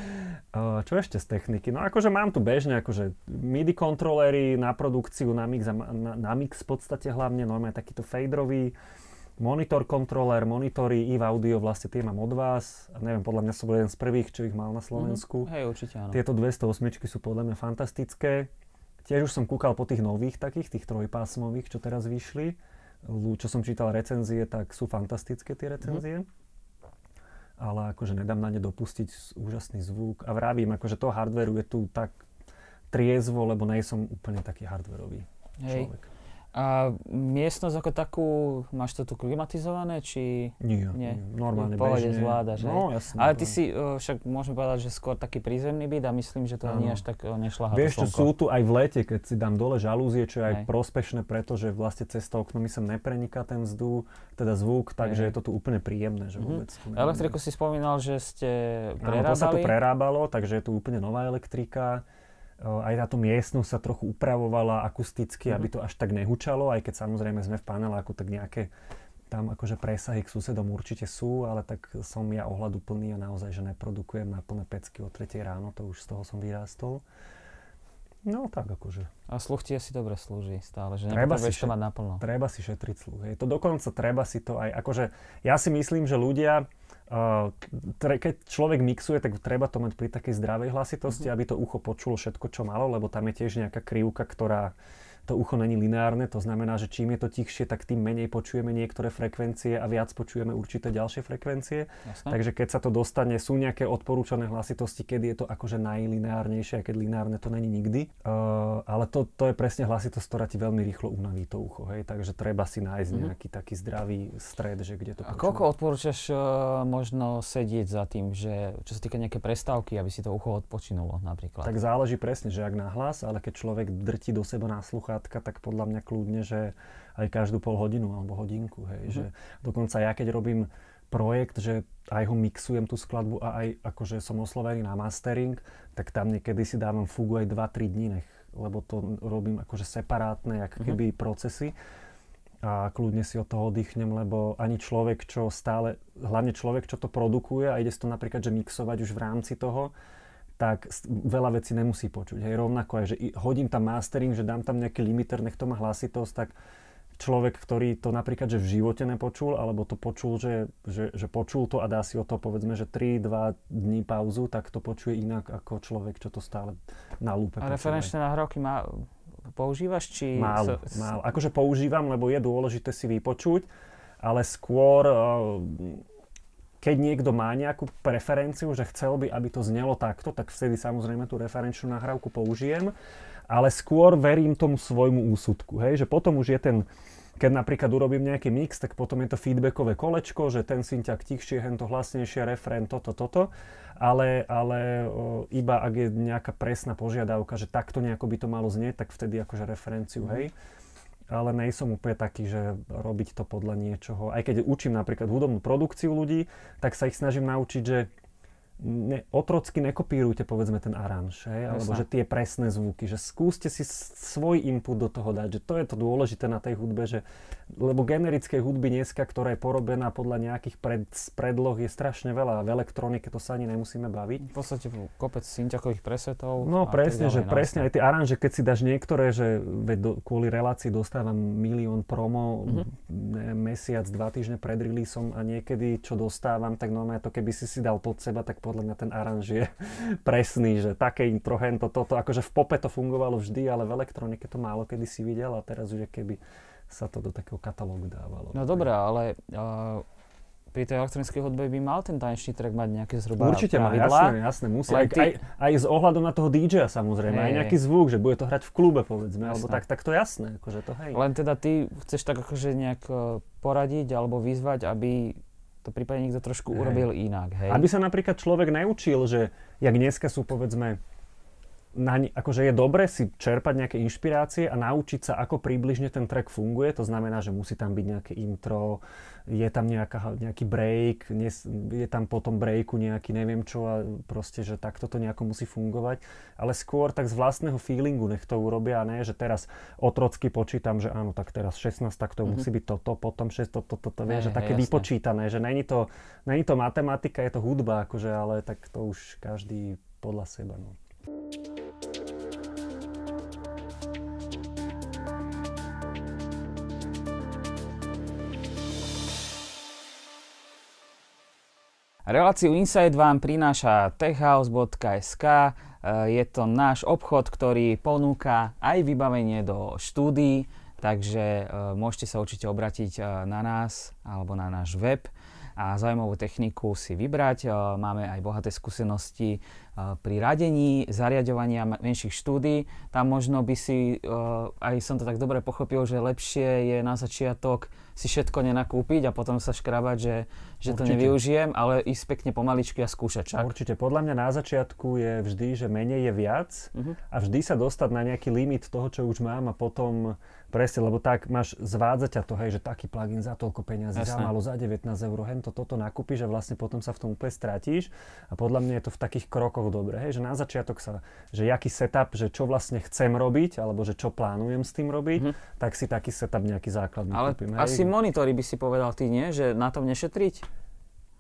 Čo ešte z techniky? No akože mám tu bežne, akože MIDI kontrolery na produkciu, na mix, na, na mix v podstate hlavne, normálne takýto faderový. Uh, Monitor kontroler, monitory, EVE Audio, vlastne tie mám od vás. A neviem, podľa mňa som bol jeden z prvých, čo ich mal na Slovensku. Mm-hmm. Hej, určite áno. Tieto 208 sú podľa mňa fantastické. Tiež už som kúkal po tých nových takých, tých trojpásmových, čo teraz vyšli. Čo som čítal recenzie, tak sú fantastické tie recenzie. Mm-hmm ale akože nedám na ne dopustiť úžasný zvuk a vravím, akože toho hardwareu je tu tak triezvo, lebo nie som úplne taký hardwareový Hej. človek. A miestnosť ako takú, máš to tu klimatizované, či... Nie, nie. normálne, pohode zvláda, že? No, jasne. Ale ty no. si, uh, však môžeme povedať, že skôr taký prízemný byt a myslím, že to ano. nie až tak uh, e, nešľahá Vieš, čo sú tu aj v lete, keď si dám dole žalúzie, čo je aj, aj. prospešné, pretože vlastne cez to okno mi sem nepreniká ten vzduch, teda zvuk, takže aj. je to tu úplne príjemné, že mhm. vôbec... mm Elektriku si spomínal, že ste prerábali. Áno, to sa tu prerábalo, takže je tu úplne nová elektrika. Eh, aj táto miestnosť sa trochu upravovala akusticky, mm-hmm. aby mhm. to až tak nehučalo, aj keď samozrejme sme v paneláku, tak nejaké tam akože presahy k susedom určite sú, ale tak som ja ohľadu plný a naozaj, že neprodukujem na plné pecky o 3 ráno, to už z toho som vyrástol. No tak akože. A sluch ti asi dobre slúži stále, že treba si šet- to mať naplno. Treba si šetriť sluch. Je to dokonca treba si to aj, akože ja si myslím, že ľudia, Eh, keď človek mixuje, tak treba to mať pri takej zdravej hlasitosti, mm-hmm. aby to ucho počulo všetko, čo malo, lebo tam je tiež nejaká krivka, ktorá to ucho není lineárne, to znamená, že čím je to tichšie, tak tým menej počujeme niektoré frekvencie a viac počujeme určité ďalšie frekvencie. Jasne. Takže keď sa to dostane, sú nejaké odporúčané hlasitosti, kedy je to akože najlineárnejšie a keď lineárne to není nikdy. Uh, ale to, to je presne hlasitosť, ktorá ti veľmi rýchlo unaví to ucho, hej, takže treba si nájsť mm-hmm. nejaký taký zdravý stred, že kde to počujeme. A koľko odporúčaš uh, možno sedieť za tým, že čo sa týka nejaké prestávky, aby si to ucho odpočinulo napríklad? Tak záleží presne, že ak na hlas, ale keď človek drti do seba na slucha, sluchátka, tak podľa mňa kľudne, že aj každú pol hodinu alebo hodinku. Hej. Mm-hmm. Že dokonca ja, keď robím projekt, že aj ho mixujem tú skladbu a aj akože som oslovený na mastering, tak tam niekedy si dávam fugu aj 2-3 dní, nech, lebo to robím akože separátne, ako mhm. keby mm-hmm. procesy a kľudne si od toho oddychnem, lebo ani človek, čo stále, hlavne človek, čo to produkuje a ide si to napríklad, že mixovať už v rámci toho, tak veľa vecí nemusí počuť. Hej, rovnako aj, že hodím tam mastering, že dám tam nejaký limiter, nech to má hlasitosť, tak človek, ktorý to napríklad že v živote nepočul, alebo to počul, že, že, že počul to a dá si o to povedzme, že 3-2 dní pauzu, tak to počuje inak ako človek, čo to stále na lúpe A referenčné nahrávky má, používaš? Či... Málo, málo. Akože používam, lebo je dôležité si vypočuť, ale skôr uh, keď niekto má nejakú preferenciu, že chcel by, aby to znelo takto, tak vtedy samozrejme tú referenčnú nahrávku použijem, ale skôr verím tomu svojmu úsudku, hej, že potom už je ten, keď napríklad urobím nejaký mix, tak potom je to feedbackové kolečko, že ten synťak tichšie, hento hlasnejšie, refrén, toto, toto, ale, ale o, iba ak je nejaká presná požiadavka, že takto nejako by to malo znieť, tak vtedy akože referenciu, mhm. hej. mm ale som úplne taký, že robiť to podľa niečoho. Aj keď učím napríklad hudobnú produkciu ľudí, tak sa ich snažím naučiť, že ne, otrocky nekopírujte povedzme ten aranž, hej, alebo že tie presné zvuky, že skúste si svoj input do toho dať, že to je to dôležité na tej hudbe, že, lebo generické hudby dneska, ktorá je porobená podľa nejakých pred, predloh je strašne veľa a v elektronike to sa ani nemusíme baviť. V podstate kopec synťakových presetov. No presne, že no, presne aj tie aranže, keď si dáš niektoré, že veď do, kvôli relácii dostávam milión promo mm-hmm. ne, mesiac, dva týždne pred releaseom a niekedy čo dostávam, tak normálne to keby si si dal pod seba, tak po podľa mňa ten aranž je presný, že také intro, hento, toto, akože v pope to fungovalo vždy, ale v elektronike to málo kedy si videl a teraz už je keby sa to do takého katalógu dávalo. No dobré, ale uh pri tej elektronickej hudbe by mal ten tanečný track mať nejaké zhruba Určite má, jasné, jasné, musí. aj, ty... aj, aj, s ohľadom na toho DJ-a samozrejme, hej, aj nejaký zvuk, že bude to hrať v klube povedzme, jasné. alebo tak, tak to jasné, akože to hej. Len teda ty chceš tak akože nejak eh, poradiť alebo vyzvať, aby to prípadne niekto trošku hej. urobil inak. Hej. Aby sa napríklad človek naučil, že jak dneska sú povedzme na, akože je dobre si čerpať nejaké inšpirácie a naučiť sa, ako približne ten track funguje. To znamená, že musí tam byť nejaké intro, je tam nejaká, nejaký break, nie, je tam potom breaku nejaký neviem čo a proste, že takto to nejako musí fungovať. Ale skôr tak z vlastného feelingu nech to urobia a ne, že teraz otrocky počítam, že áno, tak teraz 16, tak to mm-hmm. musí byť toto, potom 6, toto, toto, to, že také jasne. vypočítané, že není to, není to matematika, je to hudba, akože, ale tak to už každý podľa seba. No. Reláciu Inside vám prináša techhouse.sk, e, je to náš obchod, ktorý ponúka aj vybavenie do štúdií, takže e, môžete sa určite obratiť e, na nás alebo na náš web a zaujímavú techniku si vybrať. Máme aj bohaté skúsenosti pri radení, zariadovania menších štúdí. Tam možno by si, e, aj som to tak dobre pochopil, že lepšie je na začiatok si všetko nenakúpiť a potom sa škrabať, že, že to nevyužijem, ale ísť pekne pomaličky a skúšať. Čak? Určite. Podľa mňa na začiatku je vždy, že menej je viac uh-huh. a vždy sa dostať na nejaký limit toho, čo už mám a potom Presne, lebo tak máš zvádzať a to, hej, že taký plugin za toľko peňazí, Jasne. za málo, za 19 eur, hen to, toto nakúpiš a vlastne potom sa v tom úplne stratíš. A podľa mňa je to v takých krokoch dobre, hej, že na začiatok sa, že jaký setup, že čo vlastne chcem robiť, alebo že čo plánujem s tým robiť, mm-hmm. tak si taký setup nejaký základný Ale kúpim, hej. asi monitory by si povedal ty, nie? Že na tom nešetriť?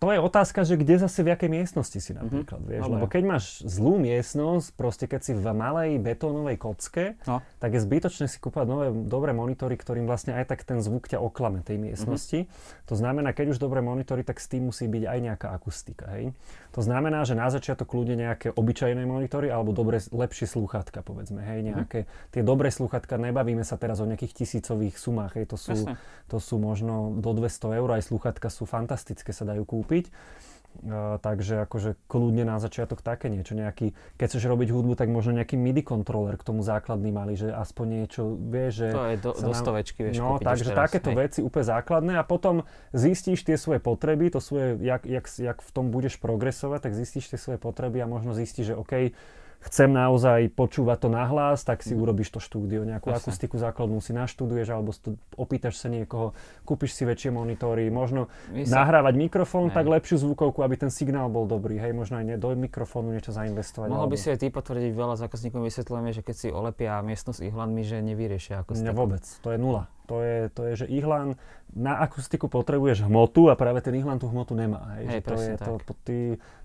to je otázka, že kde zase v akej miestnosti si mhm. napríklad, mm-hmm. vieš, Ale lebo keď máš zlú miestnosť, proste keď si v malej betónovej kocke, no. tak je zbytočné si kúpať nové dobré monitory, ktorým vlastne aj tak ten zvuk ťa oklame tej mhm. miestnosti. Mm-hmm. To znamená, keď už dobré monitory, tak s tým musí byť aj nejaká akustika, hej. To znamená, že na začiatok ľudia nejaké obyčajné monitory alebo dobre, lepšie slúchatka, povedzme, hej, mhm. nejaké mm-hmm. tie dobré slúchatka, nebavíme sa teraz o nejakých tisícových sumách, hej, to sú, to sú možno do 200 eur, aj slúchatka sú fantastické, sa dajú kúpiť kúpiť. Uh, e, takže akože kľudne na začiatok také niečo, nejaký, keď chceš robiť hudbu, tak možno nejaký MIDI kontroler k tomu základný mali, že aspoň niečo vie, že... To je do, do stovečky, vieš No, takže teraz, takéto hej. veci úplne základné a potom zistíš tie svoje potreby, to svoje, jak, jak, jak v tom budeš progresovať, tak zistíš tie svoje potreby a možno zistíš, že OK, chcem naozaj počúvať to nahlas, tak si mhm. urobíš to štúdio, nejakú Jasne. akustiku základnú si naštuduješ, alebo si opýtaš sa niekoho, kúpiš si väčšie monitory, možno sa... nahrávať mikrofón, Nej. tak lepšiu zvukovku, aby ten signál bol dobrý, hej, možno aj ne, do mikrofónu niečo zainvestovať. Mohol alebo... by si aj ty potvrdiť, veľa zákazníkov vysvetľujeme, že keď si olepia miestnosť ihlanmi, že nevyriešia ako Ne, vôbec, to je nula to je, to je že ihlan, na akustiku potrebuješ hmotu a práve ten ihlan tú hmotu nemá. Hej, hej že to, je, tak. to, ty,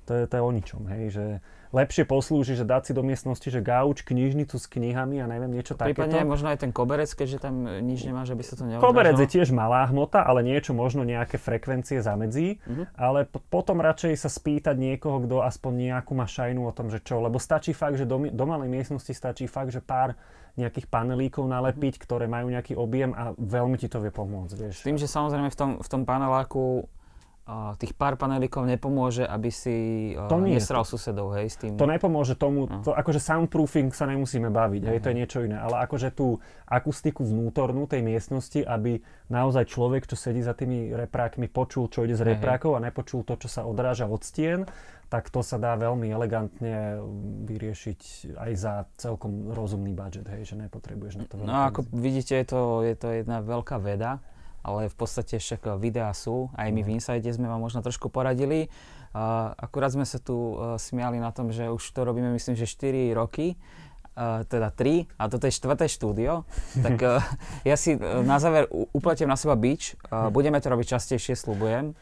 to, je, to je o ničom. Hej, že lepšie poslúži, že dať si do miestnosti, že gauč, knižnicu s knihami a neviem, niečo takéto. Prípadne možno aj ten koberec, keďže tam nič nemá, že by sa to neodražilo. Koberec je tiež malá hmota, ale niečo možno nejaké frekvencie zamedzí, mm-hmm. ale po- potom radšej sa spýtať niekoho, kto aspoň nejakú má šajnu o tom, že čo, lebo stačí fakt, že do, do malej miestnosti stačí fakt, že pár nejakých panelíkov nalepiť, mhm. ktoré majú nejaký objem a veľmi ti to vie pomôcť. Vieš. Tým, že samozrejme v tom, v tom paneláku tých pár panelíkov nepomôže, aby si to nie nesral to. susedov, hej, s tým. To nepomôže tomu, no. to, akože soundproofing sa nemusíme baviť, uh-huh. hej, to je mhm. niečo iné, ale akože tú akustiku vnútornú tej miestnosti, aby naozaj človek, čo sedí za tými reprákmi, počul, čo ide z uh-huh. reprákov a nepočul to, čo sa odráža od stien, tak to sa dá veľmi elegantne eh, vyriešiť aj za celkom rozumný budget, hej, že nepotrebuješ na to veľa. No ako vidíte, je to, je to jedna veľká veda, ale v podstate však eh, videá sú, aj my v mhm. Inside sme vám možno trošku poradili. Uh, akurát sme sa tu uh, smiali na tom, že už to robíme myslím, že 4 roky, uh, teda 3, a toto je štvrté štúdio, tak uh, ja si uh, na záver upletiem na seba bič, uh, budeme to robiť častejšie, slubujem.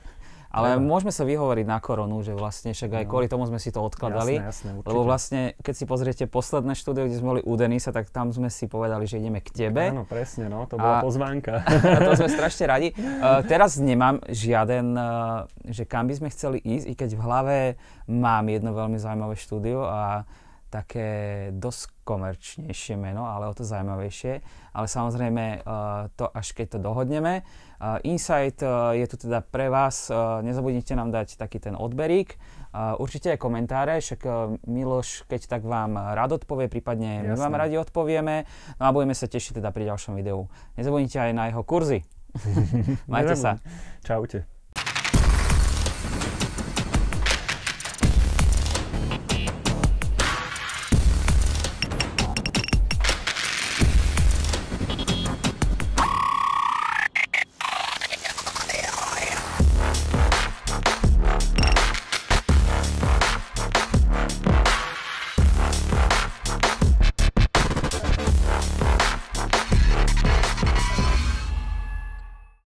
Ale Lebo. môžeme sa vyhovoriť na koronu, že vlastne však aj no. kvôli tomu sme si to odkladali. Jasné, jasné, lebo vlastne, keď si pozriete posledné štúdio, kde sme boli u Denisa, tak tam sme si povedali, že ideme k tebe. Áno, presne, no, to bola a, pozvánka. A to sme strašne radi. Uh, teraz nemám žiaden, uh, že kam by sme chceli ísť, i keď v hlave mám jedno veľmi zaujímavé štúdio a také dosť komerčnejšie meno, ale o to zaujímavejšie. Ale samozrejme eh, to až keď to dohodneme. Eh, Insight eh, je tu teda pre vás. Nezabudnite nám dať taký ten odberík. Určite aj komentáre, však Miloš, keď tak vám rád odpovie, prípadne my Jasne. vám radi odpovieme. No a budeme sa tešiť teda pri ďalšom videu. Nezabudnite aj na jeho kurzy. Majte sa. Čaute.